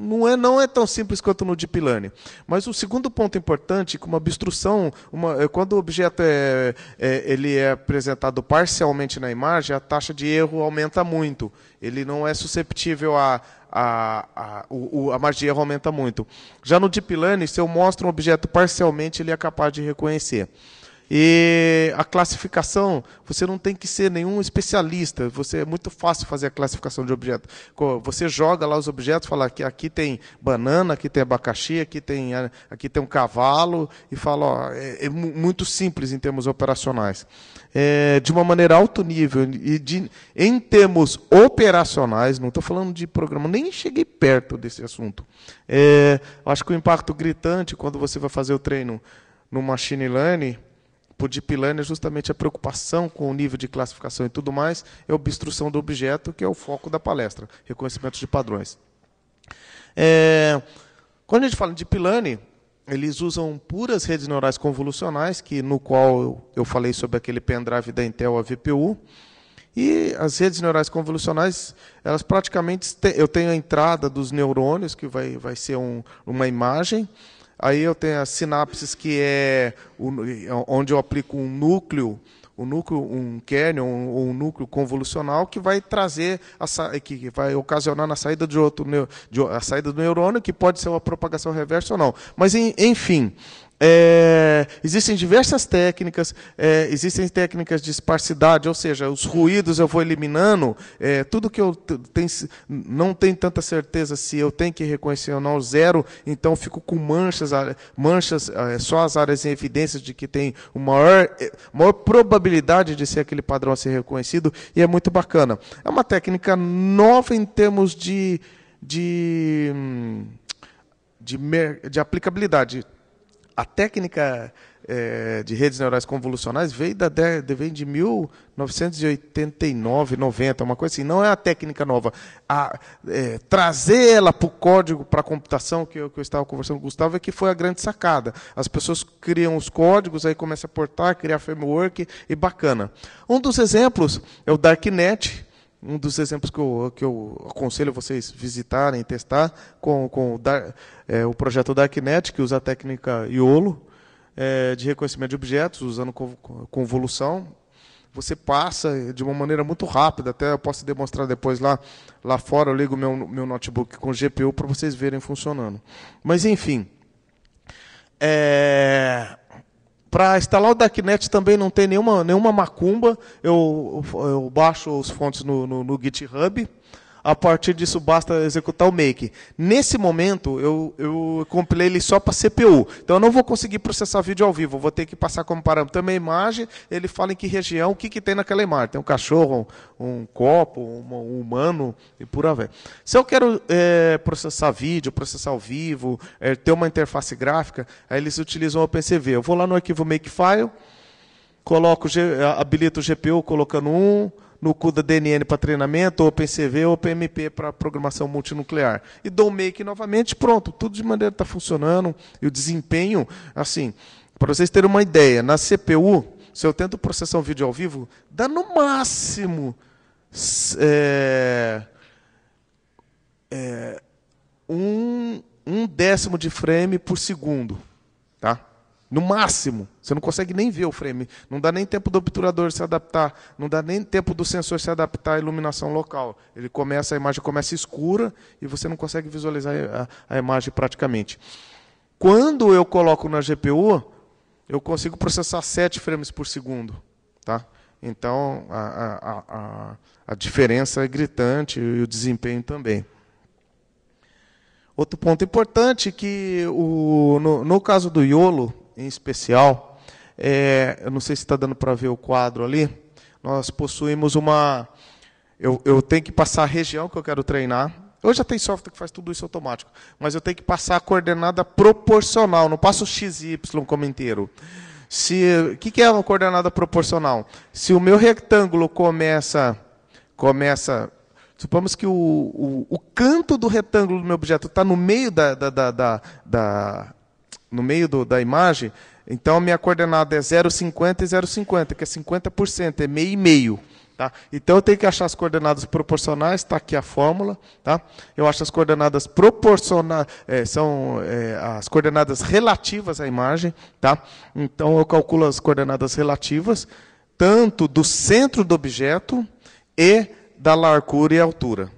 não, é, não é tão simples quanto no Deep Learning. Mas o segundo ponto importante, que uma obstrução, uma, é, quando o objeto é, é, ele é apresentado parcialmente na imagem, a taxa de erro aumenta muito. Ele não é susceptível a a, a, o, a magia aumenta muito. Já no Deep Learning, se eu mostro um objeto parcialmente, ele é capaz de reconhecer. E a classificação, você não tem que ser nenhum especialista, você é muito fácil fazer a classificação de objeto. Você joga lá os objetos, fala que aqui tem banana, aqui tem abacaxi, aqui tem, aqui tem um cavalo, e fala, ó, é, é muito simples em termos operacionais. É, de uma maneira alto nível, e de, em termos operacionais, não estou falando de programa, nem cheguei perto desse assunto. É, acho que o impacto gritante quando você vai fazer o treino no machine learning por tipo, deep learning é justamente a preocupação com o nível de classificação e tudo mais, é a obstrução do objeto, que é o foco da palestra, reconhecimento de padrões. É, quando a gente fala de deep learning, eles usam puras redes neurais convolucionais, que no qual eu, eu falei sobre aquele pendrive da Intel, a VPU, e as redes neurais convolucionais, elas praticamente. eu tenho a entrada dos neurônios, que vai, vai ser um, uma imagem, Aí eu tenho as sinapses que é, é onde eu aplico um núcleo um núcleo, um kernel ou um, um, núcleo convolucional que vai trazer a que vai ocasionar na saída de outro de, a saída do neurônio que pode ser uma propagação reversa ou não. Mas enfim, é, existem diversas técnicas, é, existem técnicas de esparsidade, ou seja, os ruídos eu vou eliminando, é, tudo que eu tem, não tenho tanta certeza se eu tenho que reconhecer ou não, zero, então fico com manchas, manchas é, só as áreas em evidência de que tem maior, é, maior probabilidade de ser aquele padrão a ser reconhecido, e é muito bacana. É uma técnica nova em termos de, de, hum, de, de aplicabilidade a técnica é, de redes neurais convolucionais veio, da, de 1989, 90, uma coisa assim. Não é a técnica nova. A, é, trazer ela para o código, para a computação, que eu, que eu, estava conversando com o Gustavo, é que foi a grande sacada. As pessoas criam os códigos, aí começa a portar, criar framework, e bacana. Um dos exemplos é o Darknet, um dos exemplos que eu, que eu aconselho vocês visitarem, testar, com, com o, Dar, é, o projeto Darknet, que usa a técnica IOLO, é, de reconhecimento de objetos, usando convolução. Você passa de uma maneira muito rápida, até eu posso demonstrar depois lá, lá fora, eu ligo meu, meu notebook com GPU para vocês verem funcionando. Mas, enfim, é, para instalar o Darknet também não tem nenhuma, nenhuma macumba. Eu, eu baixo as fontes no, no, no GitHub a partir disso basta executar o make. Nesse momento, eu, eu compilei ele só para CPU. Então, eu não vou conseguir processar vídeo ao vivo, vou ter que passar como parâmetro também minha imagem, ele fala em que região, o que, que tem naquela imagem. Tem um cachorro, um, um copo, um, um, humano e por aí Se eu quero é, processar vídeo, processar ao vivo, é, ter uma interface gráfica, aí eles utilizam o OpenCV. Eu vou lá no arquivo makefile, coloco, habilito o GPU colocando um, no CUDA DNN para treinamento, OpenCV ou PMP para programação multinuclear. E dou make novamente, pronto, tudo de maneira está funcionando. E o desempenho, assim, para vocês terem uma ideia, na CPU, se eu tento processar um vídeo ao vivo, dá no máximo é, é, um, um décimo de frame por segundo. Tá? No máximo, você não consegue nem ver o frame. Não dá nem tempo do obturador se adaptar, não dá nem tempo do sensor se adaptar à iluminação local. Ele começa, a imagem começa escura e você não consegue visualizar a, a imagem praticamente. Quando eu coloco na GPU, eu consigo processar 7 frames por segundo. Tá? Então, a, a, a, a diferença é gritante e o desempenho também. Outro ponto importante que o, no, no caso do YOLO, em especial. É, eu não sei se está dando para ver o quadro ali. Nós possuímos uma. Eu, eu tenho que passar a região que eu quero treinar. Hoje já tem software que faz tudo isso automático, mas eu tenho que passar a coordenada proporcional, não passo XY como inteiro. Se, o que, que é uma coordenada proporcional? Se o meu retângulo começa, começa Supomos que o, o, o, canto do retângulo do meu objeto está no meio da, da, da, da, no meio do, da imagem, então a minha coordenada é 0,50 e 0,50, que é 50%, é meio e meio. Tá? Então eu tenho que achar as coordenadas proporcionais, está aqui a fórmula. Tá? Eu acho as coordenadas proporcionais, é, são é, as coordenadas relativas à imagem. Tá? Então eu calculo as coordenadas relativas, tanto do centro do objeto e da largura e altura.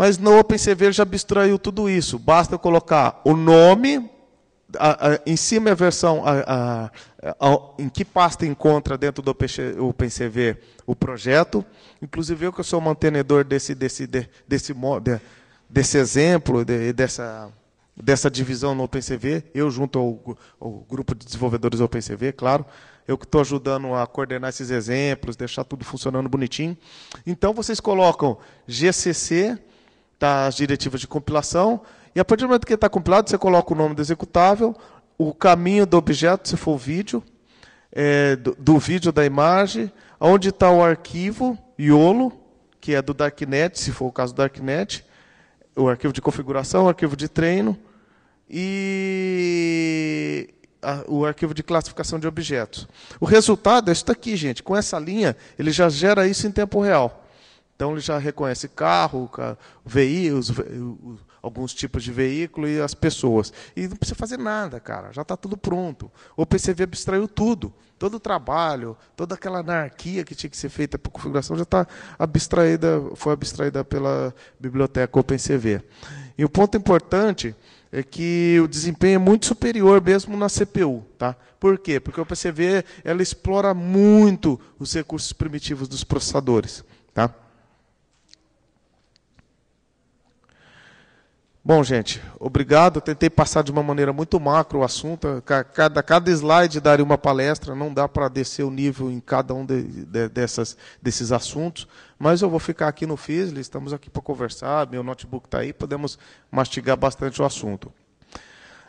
Mas no OpenCV já abstraiu tudo isso. Basta colocar o nome, a, a, em cima é a versão, a, em que pasta encontra dentro do OpenCV o projeto. Inclusive, eu que sou mantenedor desse, desse, de, desse, de, desse exemplo, de, dessa, dessa divisão no OpenCV, eu junto ao, ao grupo de desenvolvedores do OpenCV, claro, eu que estou ajudando a coordenar esses exemplos, deixar tudo funcionando bonitinho. Então, vocês colocam GCC das tá diretivas de compilação, e a partir do momento que ele está compilado, você coloca o nome do executável, o caminho do objeto, se for vídeo, é, do, do, vídeo da imagem, onde está o arquivo YOLO, que é do Darknet, se for o caso do Darknet, o arquivo de configuração, o arquivo de treino, e a, o arquivo de classificação de objetos. O resultado é isso aqui, gente. Com essa linha, ele já gera isso em tempo real. Então ele já reconhece carro, veículos, alguns tipos de veículo e as pessoas. E não precisa fazer nada, cara, já está tudo pronto. O PCV abstraiu tudo, todo o trabalho, toda aquela anarquia que tinha que ser feita por configuração já está abstraída, foi abstraída pela biblioteca OpenCV. E o ponto importante é que o desempenho é muito superior mesmo na CPU, tá? Por quê? Porque o OpenCV ela explora muito os recursos primitivos dos processadores, tá? Bom, gente, obrigado. tentei passar de uma maneira muito macro o assunto. Cada, cada slide daria uma palestra, não dá para descer o nível em cada um de, de, dessas, desses assuntos. Mas eu vou ficar aqui no Fisley, estamos aqui para conversar, meu notebook está aí, podemos mastigar bastante o assunto.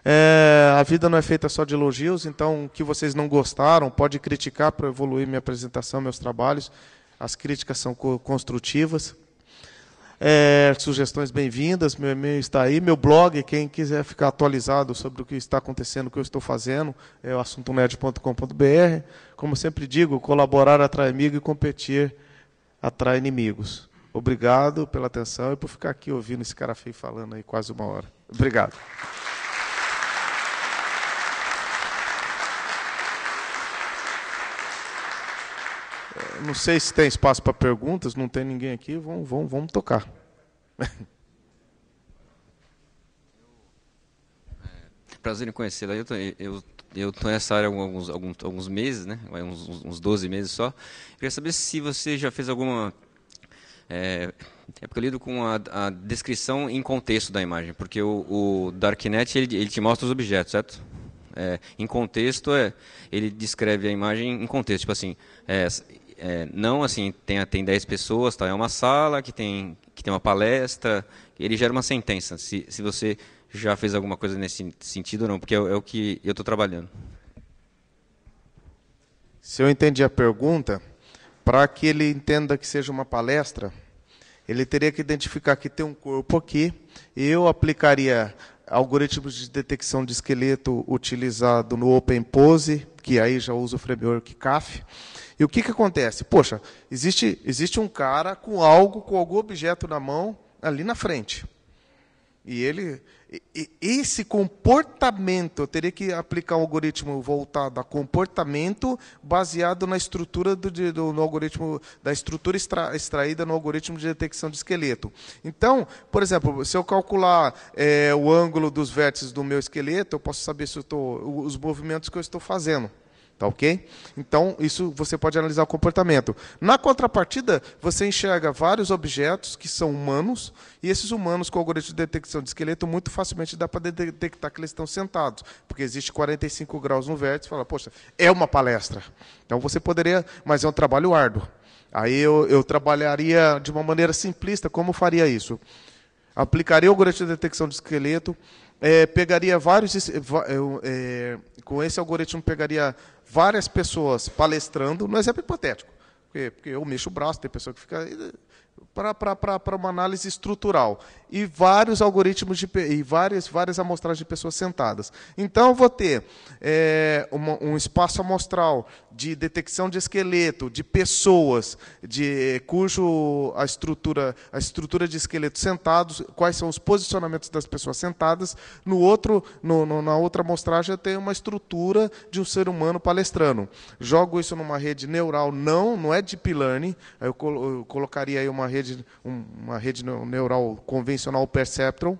É, a vida não é feita só de elogios, então o que vocês não gostaram, pode criticar para evoluir minha apresentação, meus trabalhos. As críticas são construtivas. É, sugestões bem-vindas, meu e-mail está aí, meu blog, quem quiser ficar atualizado sobre o que está acontecendo, o que eu estou fazendo, é o assuntonerd.com.br. Como sempre digo, colaborar atrai amigo e competir atrai inimigos. Obrigado pela atenção e por ficar aqui ouvindo esse cara feio falando aí quase uma hora. Obrigado. Não sei se tem espaço para perguntas, não tem ninguém aqui, vamos, vamos, vamos tocar. É, prazer em conhecê-la. Eu, estou nessa área há alguns, alguns, alguns meses, né? uns, uns 12 meses só. queria saber se você já fez alguma é, é, porque eu lido com a, a, descrição em contexto da imagem, porque o, o Darknet ele, ele, te mostra os objetos, certo? É, em contexto, é, ele descreve a imagem em contexto, tipo assim, é, é, não assim, tem, tem 10 pessoas, tá, é uma sala que tem, que tem uma palestra, ele gera uma sentença, se, se você já fez alguma coisa nesse sentido ou não, porque é, é o que eu estou trabalhando. Se eu entendi a pergunta, para que ele entenda que seja uma palestra, ele teria que identificar que tem um corpo aqui, eu aplicaria algoritmos de detecção de esqueleto utilizado no OpenPose, que aí já usa o framework CAF. E o que, que acontece? Poxa, existe, existe um cara com algo, com algum objeto na mão, ali na frente. E ele esse comportamento, eu teria que aplicar um algoritmo voltado a comportamento baseado na estrutura do, do no algoritmo, da estrutura extra, extraída no algoritmo de detecção de esqueleto. Então, por exemplo, se eu calcular é, o ângulo dos vértices do meu esqueleto, eu posso saber se eu tô, os movimentos que eu estou fazendo. Tá ok? Então, isso você pode analisar o comportamento. Na contrapartida, você enxerga vários objetos que são humanos, e esses humanos, com o algoritmo de detecção de esqueleto, muito facilmente dá para detectar que eles estão sentados, porque existe 45 graus no vértice, fala, poxa, é uma palestra. Então você poderia, mas é um trabalho árduo. Aí eu, eu trabalharia de uma maneira simplista, como faria isso? Aplicaria o algoritmo de detecção de esqueleto, é, pegaria vários. É, é, com esse algoritmo, pegaria várias pessoas palestrando, no exemplo é hipotético. Porque, porque eu mexo o braço, tem pessoa que fica para uma análise estrutural e vários algoritmos de, e várias, várias amostragens de pessoas sentadas. Então, vou ter é, uma, um espaço amostral de detecção de esqueleto de pessoas de cujo a estrutura, a estrutura de esqueleto sentados, quais são os posicionamentos das pessoas sentadas. No outro, no, no, na outra amostragem, eu tenho uma estrutura de um ser humano palestrando. Jogo isso numa rede neural, não, não é deep learning. Eu, eu colocaria aí uma rede, uma rede neural convencional perceptron,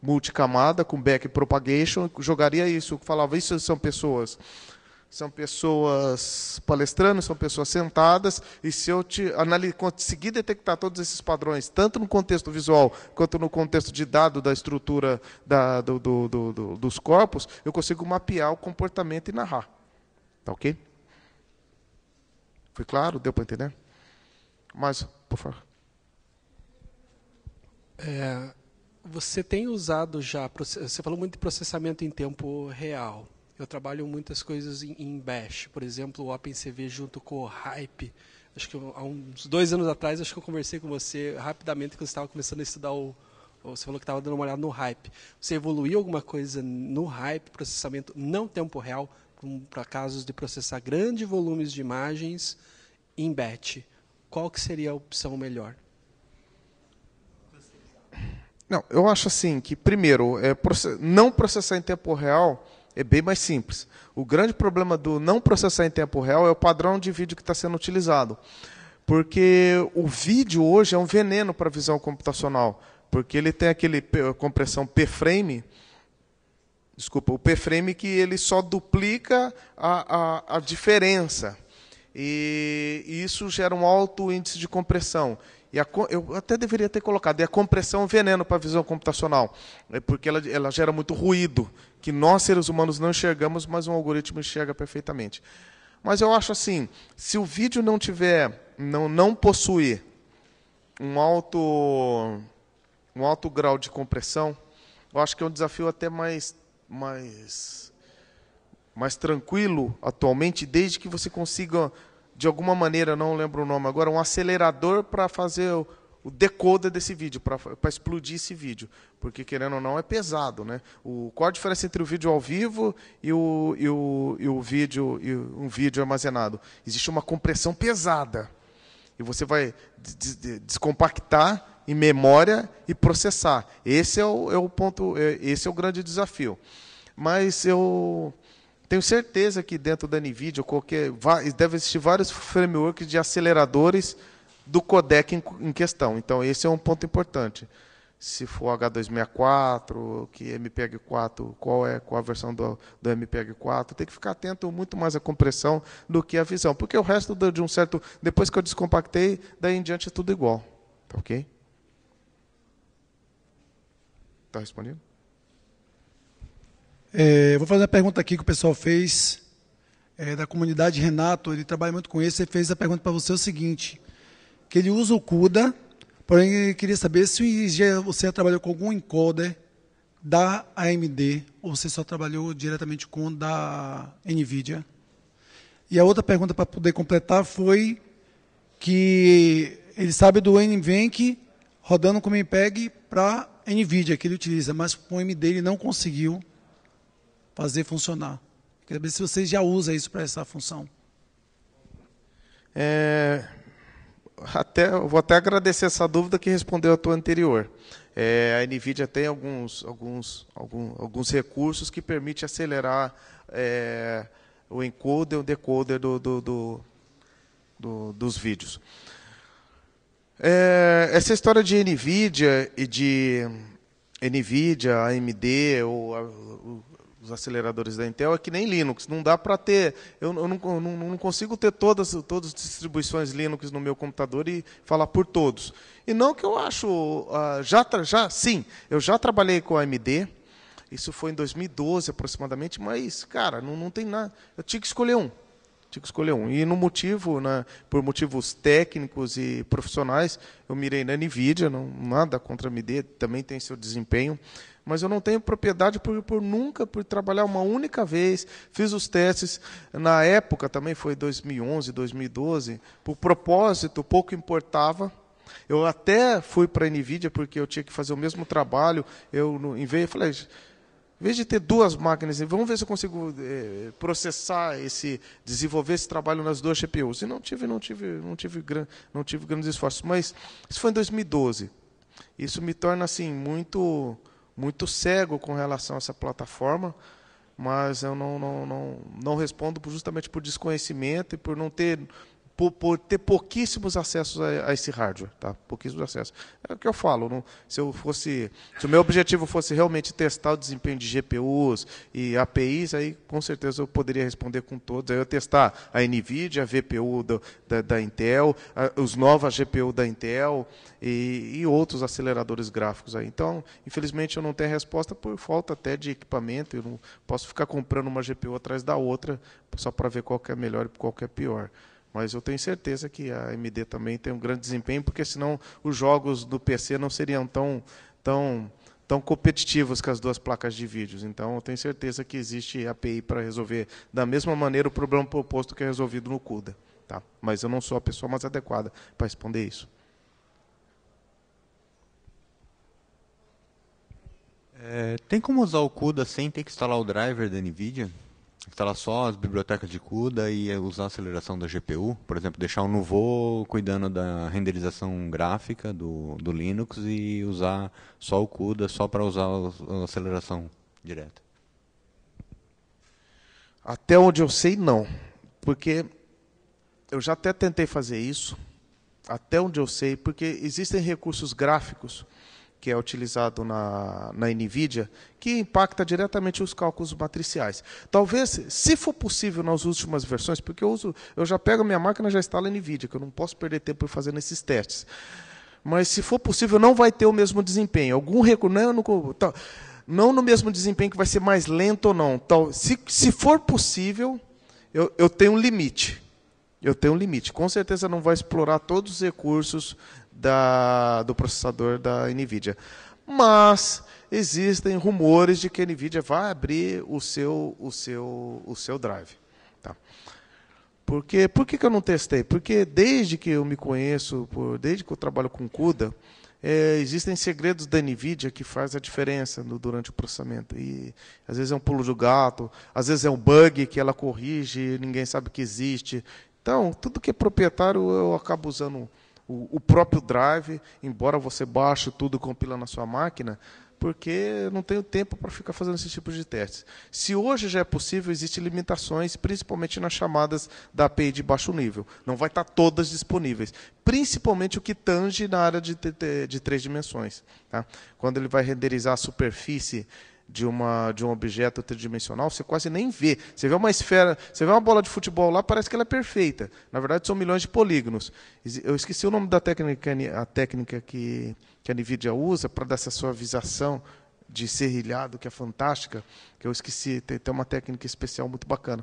multicamada, com back propagation, jogaria isso, falava, isso são pessoas são pessoas palestrando, são pessoas sentadas, e se eu te conseguir detectar todos esses padrões, tanto no contexto visual quanto no contexto de dado da estrutura da, do, do, do, dos corpos, eu consigo mapear o comportamento e narrar. Tá ok? Foi claro? Deu para entender? Mas, por favor. É, você tem usado já, você falou muito de processamento em tempo real. Eu trabalho muitas coisas em, em Bash, por exemplo, o OpenCV junto com o Hype. Acho que há uns dois anos atrás, acho que eu conversei com você rapidamente quando você estava começando a estudar o, você falou que estava dando uma olhada no hype. Você evoluiu alguma coisa no hype, processamento não tempo real, para casos de processar grandes volumes de imagens em batch? Qual que seria a opção melhor? Não, eu acho assim que, primeiro, é, não processar em tempo real é bem mais simples. O grande problema do não processar em tempo real é o padrão de vídeo que está sendo utilizado. Porque o vídeo hoje é um veneno para a visão computacional. Porque ele tem aquele compressão P-frame, desculpa, o P-frame que ele só duplica a, a, a diferença. E isso gera um alto índice de compressão. E a, eu até deveria ter colocado. E a compressão é um veneno para a visão computacional, é porque ela, ela gera muito ruído, que nós, seres humanos, não enxergamos, mas um algoritmo enxerga perfeitamente. Mas eu acho assim, se o vídeo não tiver, não, não possuir um alto, um alto grau de compressão, eu acho que é um desafio até mais, mais, mais tranquilo atualmente, desde que você consiga de alguma maneira, não lembro o nome agora, um acelerador para fazer o, decoder desse vídeo, para explodir esse vídeo. Porque, querendo ou não, é pesado. Né? O, qual a diferença entre o vídeo ao vivo e o, e o, e o vídeo, e um vídeo armazenado? Existe uma compressão pesada. E você vai descompactar em memória e processar. Esse é o, é o ponto, é, esse é o grande desafio. Mas eu tenho certeza que dentro da NVIDIA qualquer, deve existir vários frameworks de aceleradores do codec em, em questão. Então, esse é um ponto importante. Se for H264, que MPEG-4, qual é qual a versão do, do MPEG-4, tem que ficar atento muito mais à compressão do que à visão, porque o resto de um certo... Depois que eu descompactei, daí em diante é tudo igual. Tá ok? Está respondendo? É, vou fazer uma pergunta aqui que o pessoal fez é, da comunidade Renato. Ele trabalha muito com isso. Ele fez a pergunta para você o seguinte: que ele usa o CUDA, porém ele queria saber se você já trabalhou com algum encoder da AMD ou você só trabalhou diretamente com da NVIDIA. E a outra pergunta para poder completar foi que ele sabe do NVENC rodando o MPEG para NVIDIA que ele utiliza, mas com o AMD ele não conseguiu fazer funcionar. Quer saber se vocês já usam isso para essa função. É, até, vou até agradecer essa dúvida que respondeu a tua anterior. É, a NVIDIA tem alguns, alguns, algum, alguns recursos que permite acelerar é, o encoder e o decoder do, do, do, do dos vídeos. É, essa história de NVIDIA e de NVIDIA, AMD, ou, os aceleradores da Intel é que nem Linux. Não dá para ter. Eu, eu não, não, consigo ter todas, todas as distribuições Linux no meu computador e falar por todos. E não que eu acho. Uh, já, já, sim, eu já trabalhei com AMD. Isso foi em 2012 aproximadamente, mas, cara, não, não tem nada. Eu tinha que escolher um. Tinha que escolher um. E no motivo, né, por motivos técnicos e profissionais, eu mirei na NVIDIA, não, nada contra a AMD, também tem seu desempenho mas eu não tenho propriedade por, por, nunca por trabalhar uma única vez. Fiz os testes na época, também foi 2011, 2012, por propósito, pouco importava. Eu até fui para a Nvidia porque eu tinha que fazer o mesmo trabalho. Eu em vez, eu falei, em vez de ter duas máquinas, vamos ver se eu consigo é, processar esse, desenvolver esse trabalho nas duas CPUs. E não tive, não tive, não tive, gran, não tive grandes esforços. Mas isso foi em 2012. Isso me torna assim muito muito cego com relação a essa plataforma, mas eu não, não, não, não respondo justamente por desconhecimento e por não ter por, por, ter pouquíssimos acessos a, a, esse hardware, tá? Pouquíssimos acessos. É o que eu falo. Não, se eu fosse, se o meu objetivo fosse realmente testar o desempenho de GPUs e APIs, aí com certeza eu poderia responder com todos. Aí eu testar a Nvidia, a VPU do, da, da, Intel, a, os novas GPU da Intel e, e, outros aceleradores gráficos aí. Então, infelizmente eu não tenho resposta por falta até de equipamento. Eu não posso ficar comprando uma GPU atrás da outra só para ver qual é melhor e qual é pior. Mas eu tenho certeza que a AMD também tem um grande desempenho, porque senão os jogos do PC não seriam tão, tão, tão competitivos com as duas placas de vídeos. Então eu tenho certeza que existe API para resolver da mesma maneira o problema proposto que é resolvido no CUDA. Tá? Mas eu não sou a pessoa mais adequada para responder isso. É, tem como usar o CUDA sem ter que instalar o driver da NVIDIA? instalar tá só as bibliotecas de CUDA e usar a aceleração da GPU, por exemplo, deixar o Nuvo cuidando da renderização gráfica do, do Linux e usar só o CUDA só para usar a aceleração direta. Até onde eu sei, não. Porque eu já até tentei fazer isso, até onde eu sei, porque existem recursos gráficos que é utilizado na, na NVIDIA, que impacta diretamente os cálculos matriciais. Talvez, se for possível nas últimas versões, porque eu, uso, eu já pego a minha máquina e já instalo a NVIDIA, que eu não posso perder tempo fazendo esses testes. Mas, se for possível, não vai ter o mesmo desempenho. Algum recurso... Não, não, tá, não no mesmo desempenho que vai ser mais lento ou não. Tal, se, se for possível, eu, eu tenho um limite. Eu tenho um limite. Com certeza não vai explorar todos os recursos da, do processador da NVIDIA. Mas existem rumores de que a NVIDIA vai abrir o seu, o seu, o seu drive. Tá. Porque, por que, que eu não testei? Porque desde que eu me conheço, por, desde que eu trabalho com CUDA, é, existem segredos da NVIDIA que faz a diferença no, durante o processamento. E às vezes é um pulo do gato, às vezes é um bug que ela corrige, ninguém sabe que existe. Então, tudo que é proprietário eu acabo usando o, o próprio drive, embora você baixe tudo e compila na sua máquina, porque não tenho tempo para ficar fazendo esse tipo de testes. Se hoje já é possível, existem limitações, principalmente nas chamadas da API de baixo nível. Não vai estar tá todas disponíveis, principalmente o que tange na área de, de, de três dimensões. Tá? Quando ele vai renderizar a superfície de, uma, de um objeto tridimensional, você quase nem vê. Você vê uma esfera, você vê uma bola de futebol lá, parece que ela é perfeita. Na verdade, são milhões de polígonos. Eu esqueci o nome da técnica, a técnica que, que a NVIDIA usa para dar essa suavização de serrilhado, que é fantástica, que eu esqueci, tem, tem uma técnica especial muito bacana.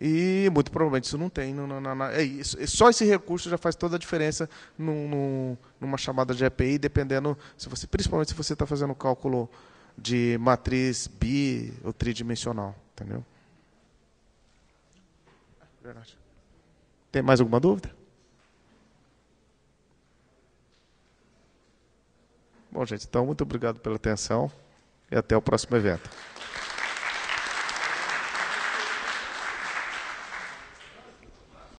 E muito provavelmente isso não tem. Não, não, não, é isso, é só esse recurso já faz toda a diferença num, num, numa chamada de EPI, dependendo, se você, principalmente se você está fazendo cálculo de matriz bi ou tridimensional, entendeu? Tem mais alguma dúvida? Bom, gente, então muito obrigado pela atenção e até o próximo evento.